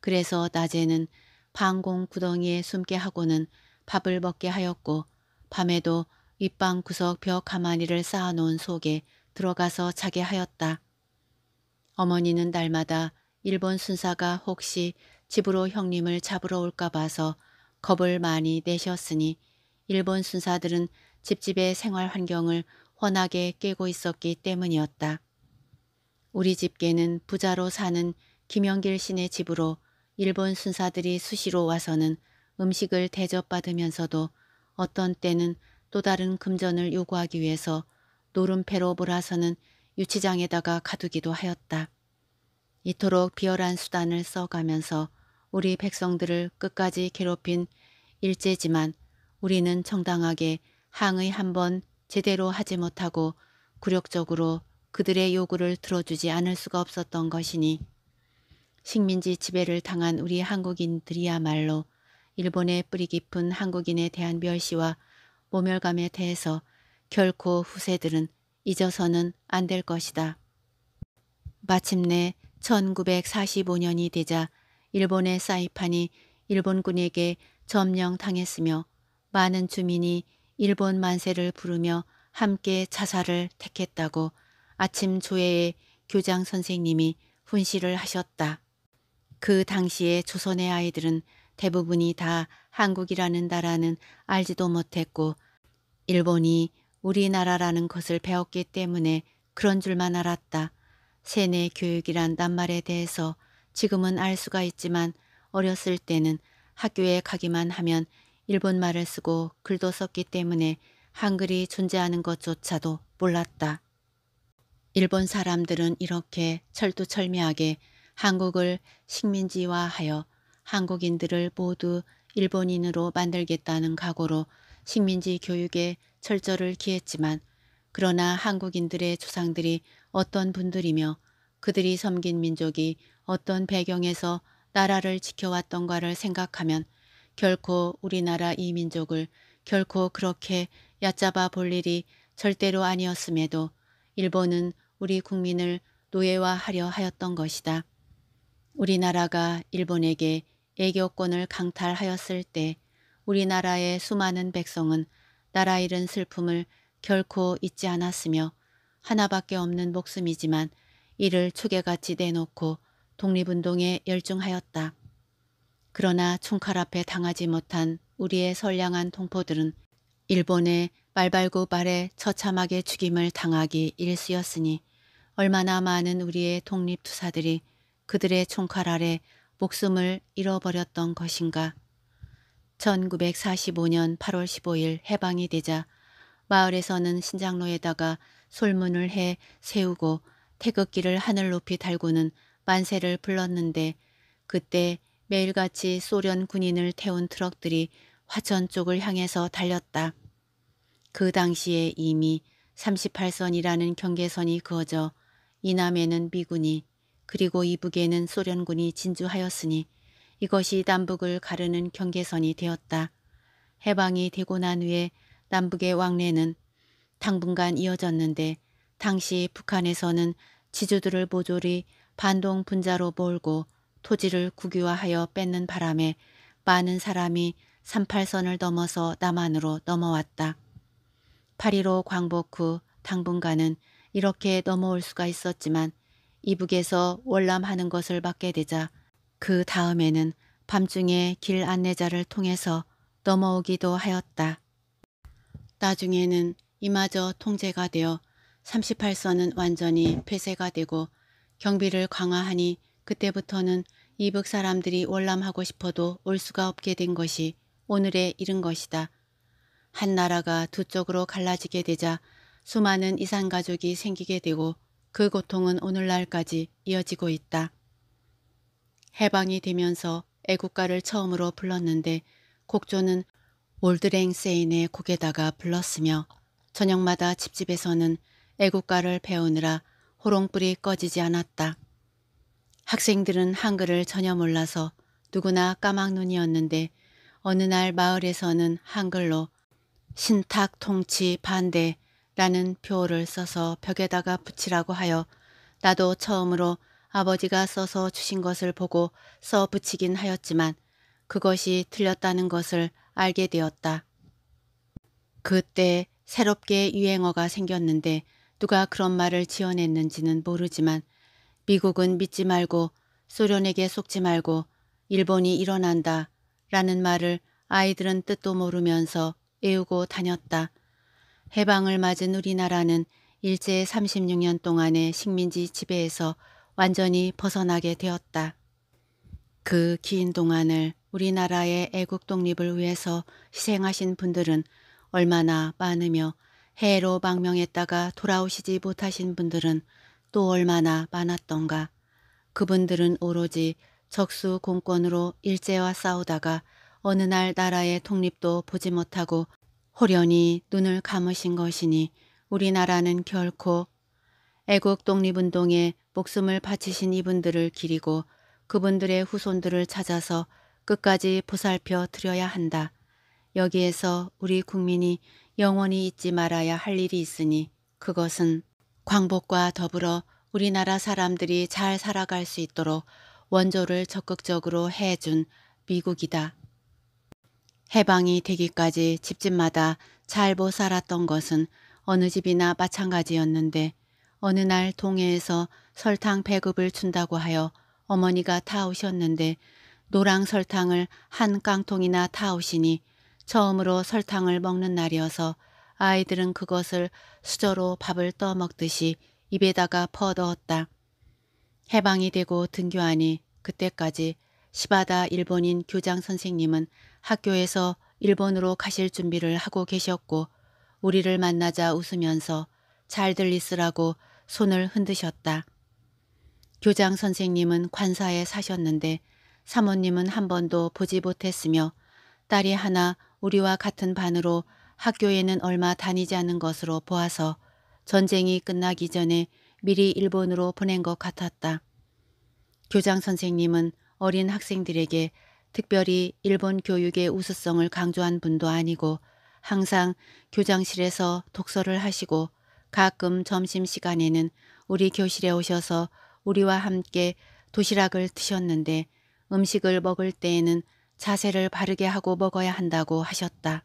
그래서 낮에는 방공 구덩이에 숨게 하고는 밥을 먹게 하였고 밤에도 입방 구석 벽 가마니를 쌓아놓은 속에 들어가서 자게 하였다. 어머니는 날마다 일본 순사가 혹시 집으로 형님을 잡으러 올까 봐서 겁을 많이 내셨으니 일본 순사들은 집집의 생활 환경을 훤하게 깨고 있었기 때문이었다. 우리 집계는 부자로 사는 김영길 씨네 집으로 일본 순사들이 수시로 와서는 음식을 대접받으면서도 어떤 때는 또 다른 금전을 요구하기 위해서 노름패로 몰아서는 유치장에다가 가두기도 하였다. 이토록 비열한 수단을 써가면서 우리 백성들을 끝까지 괴롭힌 일제지만 우리는 정당하게 항의 한 번 제대로 하지 못하고 굴욕적으로 그들의 요구를 들어주지 않을 수가 없었던 것이니 식민지 지배를 당한 우리 한국인들이야말로 일본의 뿌리 깊은 한국인에 대한 멸시와 모멸감에 대해서 결코 후세들은 잊어서는 안 될 것이다. 마침내 1945년이 되자 일본의 사이판이 일본군에게 점령당했으며 많은 주민이 일본 만세를 부르며 함께 자살을 택했다고 아침 조회에 교장 선생님이 훈시를 하셨다. 그 당시에 조선의 아이들은 대부분이 다 한국이라는 나라는 알지도 못했고 일본이 우리나라라는 것을 배웠기 때문에 그런 줄만 알았다. 세뇌 교육이란 낱말에 대해서 지금은 알 수가 있지만 어렸을 때는 학교에 가기만 하면 일본 말을 쓰고 글도 썼기 때문에 한글이 존재하는 것조차도 몰랐다. 일본 사람들은 이렇게 철두철미하게 한국을 식민지화하여 한국인들을 모두 일본인으로 만들겠다는 각오로 식민지 교육에 철저를 기했지만 그러나 한국인들의 조상들이 어떤 분들이며 그들이 섬긴 민족이 어떤 배경에서 나라를 지켜왔던가를 생각하면 결코 우리나라 이 민족을 결코 그렇게 얕잡아 볼 일이 절대로 아니었음에도 일본은 우리 국민을 노예화하려 하였던 것이다. 우리나라가 일본에게 애교권을 강탈하였을 때 우리나라의 수많은 백성은 나라 잃은 슬픔을 결코 잊지 않았으며 하나밖에 없는 목숨이지만 이를 초계같이 내놓고 독립운동에 열중하였다. 그러나 총칼 앞에 당하지 못한 우리의 선량한 동포들은 일본의 말발고 발에 처참하게 죽임을 당하기 일쑤였으니 얼마나 많은 우리의 독립투사들이 그들의 총칼 아래 목숨을 잃어버렸던 것인가. 1945년 8월 15일 해방이 되자 마을에서는 신장로에다가 솔문을 해 세우고 태극기를 하늘 높이 달고는 만세를 불렀는데 그때 매일같이 소련 군인을 태운 트럭들이 화천 쪽을 향해서 달렸다. 그 당시에 이미 38선이라는 경계선이 그어져 이남에는 미군이 그리고 이북에는 소련군이 진주하였으니 이것이 남북을 가르는 경계선이 되었다. 해방이 되고 난 후에 남북의 왕래는 당분간 이어졌는데 당시 북한에서는 지주들을 모조리 반동 분자로 몰고 토지를 국유화하여 뺏는 바람에 많은 사람이 38선을 넘어서 남한으로 넘어왔다. 8.15 광복 후 당분간은 이렇게 넘어올 수가 있었지만 이북에서 월남하는 것을 맡게 되자 그 다음에는 밤중에 길 안내자를 통해서 넘어오기도 하였다. 나중에는 이마저 통제가 되어 38선은 완전히 폐쇄가 되고 경비를 강화하니 그때부터는 이북 사람들이 월남하고 싶어도 올 수가 없게 된 것이 오늘에 이른 것이다. 한 나라가 두 쪽으로 갈라지게 되자 수많은 이산가족이 생기게 되고 그 고통은 오늘날까지 이어지고 있다. 해방이 되면서 애국가를 처음으로 불렀는데 곡조는 올드랭 세인의 곡에다가 불렀으며 저녁마다 집집에서는 애국가를 배우느라 호롱불이 꺼지지 않았다. 학생들은 한글을 전혀 몰라서 누구나 까막눈이었는데 어느 날 마을에서는 한글로 신탁 통치 반대 라는 표어를 써서 벽에다가 붙이라고 하여 나도 처음으로 아버지가 써서 주신 것을 보고 써 붙이긴 하였지만 그것이 틀렸다는 것을 알게 되었다. 그때 새롭게 유행어가 생겼는데 누가 그런 말을 지어냈는지는 모르지만 미국은 믿지 말고 소련에게 속지 말고 일본이 일어난다 라는 말을 아이들은 뜻도 모르면서 외우고 다녔다. 해방을 맞은 우리나라는 일제 36년 동안의 식민지 지배에서 완전히 벗어나게 되었다. 그 긴 동안을 우리나라의 애국 독립을 위해서 희생하신 분들은 얼마나 많으며 해외로 망명했다가 돌아오시지 못하신 분들은 또 얼마나 많았던가. 그분들은 오로지 적수 공권으로 일제와 싸우다가 어느 날 나라의 독립도 보지 못하고 호련히 눈을 감으신 것이니 우리나라는 결코 애국 독립운동에 목숨을 바치신 이분들을 기리고 그분들의 후손들을 찾아서 끝까지 보살펴 드려야 한다. 여기에서 우리 국민이 영원히 잊지 말아야 할 일이 있으니 그것은 광복과 더불어 우리나라 사람들이 잘 살아갈 수 있도록 원조를 적극적으로 해준 미국이다. 해방이 되기까지 집집마다 잘보 살았던 것은 어느 집이나 마찬가지였는데 어느 날 동해에서 설탕 배급을 준다고 하여 어머니가 타오셨는데 노랑 설탕을 한 깡통이나 타오시니 처음으로 설탕을 먹는 날이어서 아이들은 그것을 수저로 밥을 떠먹듯이 입에다가 퍼넣었다. 해방이 되고 등교하니 그때까지 시바다 일본인 교장 선생님은 학교에서 일본으로 가실 준비를 하고 계셨고 우리를 만나자 웃으면서 잘 들리스라고 손을 흔드셨다. 교장 선생님은 관사에 사셨는데 사모님은 한 번도 보지 못했으며 딸이 하나 우리와 같은 반으로 학교에는 얼마 다니지 않은 것으로 보아서 전쟁이 끝나기 전에 미리 일본으로 보낸 것 같았다. 교장 선생님은 어린 학생들에게 특별히 일본 교육의 우수성을 강조한 분도 아니고 항상 교장실에서 독서를 하시고 가끔 점심시간에는 우리 교실에 오셔서 우리와 함께 도시락을 드셨는데 음식을 먹을 때에는 자세를 바르게 하고 먹어야 한다고 하셨다.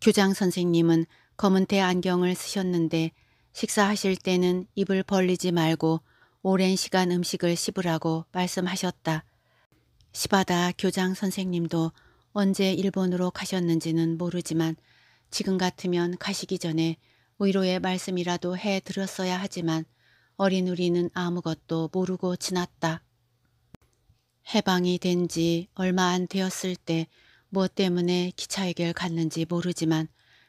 교장 선생님은 검은테 안경을 쓰셨는데 식사하실 때는 입을 벌리지 말고 오랜 시간 음식을 씹으라고 말씀하셨다. 시바다 교장 선생님도 언제 일본으로 가셨는지는 모르지만 지금 같으면 가시기 전에 위로의 말씀이라도 해 드렸어야 하지만 어린 우리는 아무것도 모르고 지났다. 해방이 된 지 얼마 안 되었을 때 무엇 뭐 때문에 기차에결 갔는지 모르지만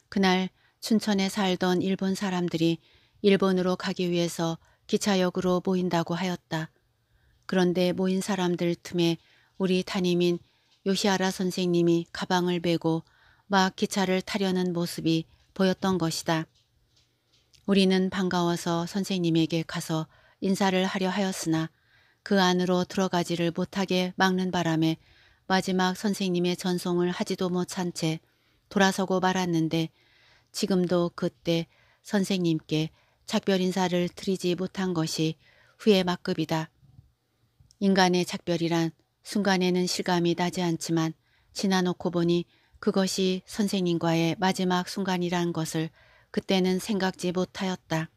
그날 춘천에 살던 일본 사람들이 일본으로 가기 위해서 기차역으로 모인다고 하였다. 그런데 모인 사람들 틈에 우리 담임인 요시아라 선생님이 가방을 메고 막 기차를 타려는 모습이 보였던 것이다. 우리는 반가워서 선생님에게 가서 인사를 하려 하였으나 그 안으로 들어가지를 못하게 막는 바람에 마지막 선생님의 전송을 하지도 못한 채 돌아서고 말았는데 지금도 그때 선생님께 작별 인사를 드리지 못한 것이 후회 막급이다. 인간의 작별이란 순간에는 실감이 나지 않지만 지나놓고 보니 그것이 선생님과의 마지막 순간이란 것을 그때는 생각지 못하였다.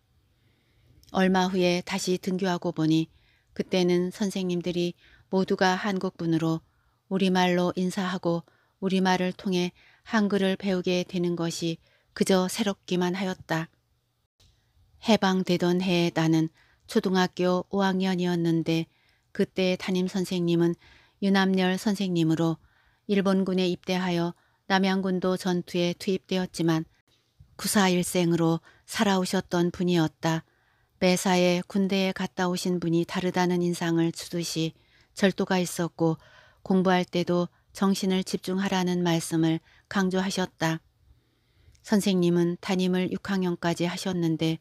얼마 후에 다시 등교하고 보니 그때는 선생님들이 모두가 한국분으로 우리말로 인사하고 우리말을 통해 한글을 배우게 되는 것이 그저 새롭기만 하였다. 해방되던 해에 나는 초등학교 5학년이었는데 그때 담임선생님은 유남열 선생님으로 일본군에 입대하여 남양군도 전투에 투입되었지만 구사일생으로 살아오셨던 분이었다. 매사에 군대에 갔다 오신 분이 다르다는 인상을 주듯이 절도가 있었고 공부할 때도 정신을 집중하라는 말씀을 강조하셨다. 선생님은 담임을 6학년까지 하셨는데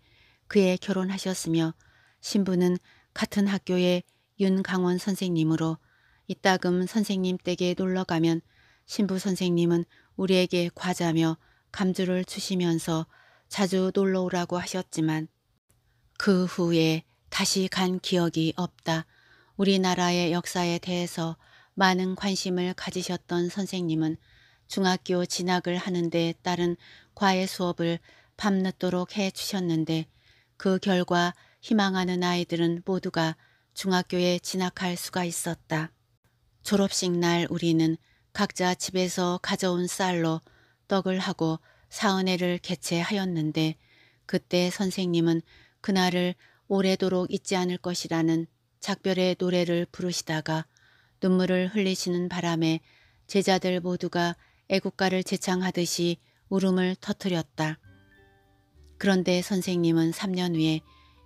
그에 결혼하셨으며 신부는 같은 학교의 윤강원 선생님으로 이따금 선생님 댁에 놀러가면 신부 선생님은 우리에게 과자며 감주를 주시면서 자주 놀러오라고 하셨지만 그 후에 다시 간 기억이 없다. 우리나라의 역사에 대해서 많은 관심을 가지셨던 선생님은 중학교 진학을 하는데 따른 과외 수업을 밤늦도록 해주셨는데 그 결과 희망하는 아이들은 모두가 중학교에 진학할 수가 있었다. 졸업식 날 우리는 각자 집에서 가져온 쌀로 떡을 하고 사은회를 개최하였는데 그때 선생님은 그날을 오래도록 잊지 않을 것이라는 작별의 노래를 부르시다가 눈물을 흘리시는 바람에 제자들 모두가 애국가를 재창하듯이 울음을 터뜨렸다. 그런데 선생님은 3년 후에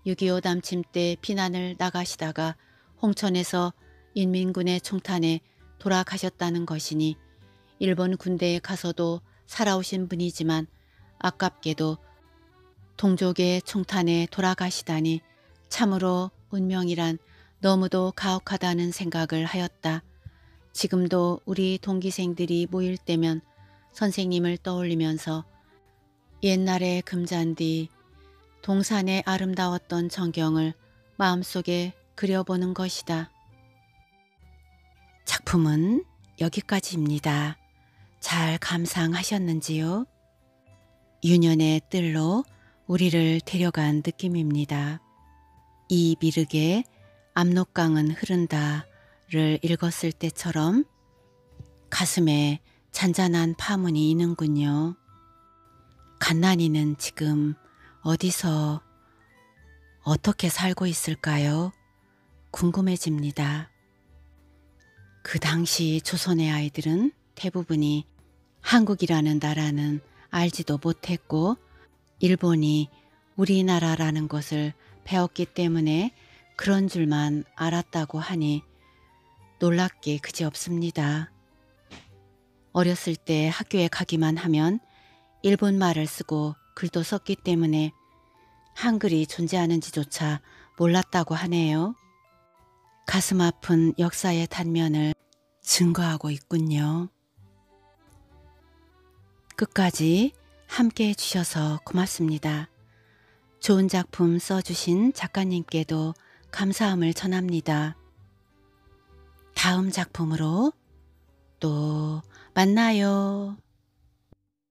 6.25 남침 때 피난을 나가시다가 홍천에서 인민군의 총탄에 돌아가셨다는 것이니 일본 군대에 가서도 살아오신 분이지만 아깝게도 동족의 총탄에 돌아가시다니 참으로 운명이란 너무도 가혹하다는 생각을 하였다. 지금도 우리 동기생들이 모일 때면 선생님을 떠올리면서 옛날에 금잔디 동산의 아름다웠던 전경을 마음속에 그려보는 것이다. 작품은 여기까지입니다. 잘 감상하셨는지요? 유년의 뜰로 우리를 데려간 느낌입니다. 이 미륵의 압록강은 흐른다를 읽었을 때처럼 가슴에 잔잔한 파문이 있는군요. 갓난이는 지금 어디서 어떻게 살고 있을까요? 궁금해집니다. 그 당시 조선의 아이들은 대부분이 한국이라는 나라는 알지도 못했고 일본이 우리나라라는 것을 배웠기 때문에 그런 줄만 알았다고 하니 놀랍게 그지없습니다. 어렸을 때 학교에 가기만 하면 일본 말을 쓰고 글도 썼기 때문에 한글이 존재하는지조차 몰랐다고 하네요. 가슴 아픈 역사의 단면을 증거하고 있군요. 끝까지 함께 해주셔서 고맙습니다. 좋은 작품 써주신 작가님께도 감사함을 전합니다. 다음 작품으로 또 만나요.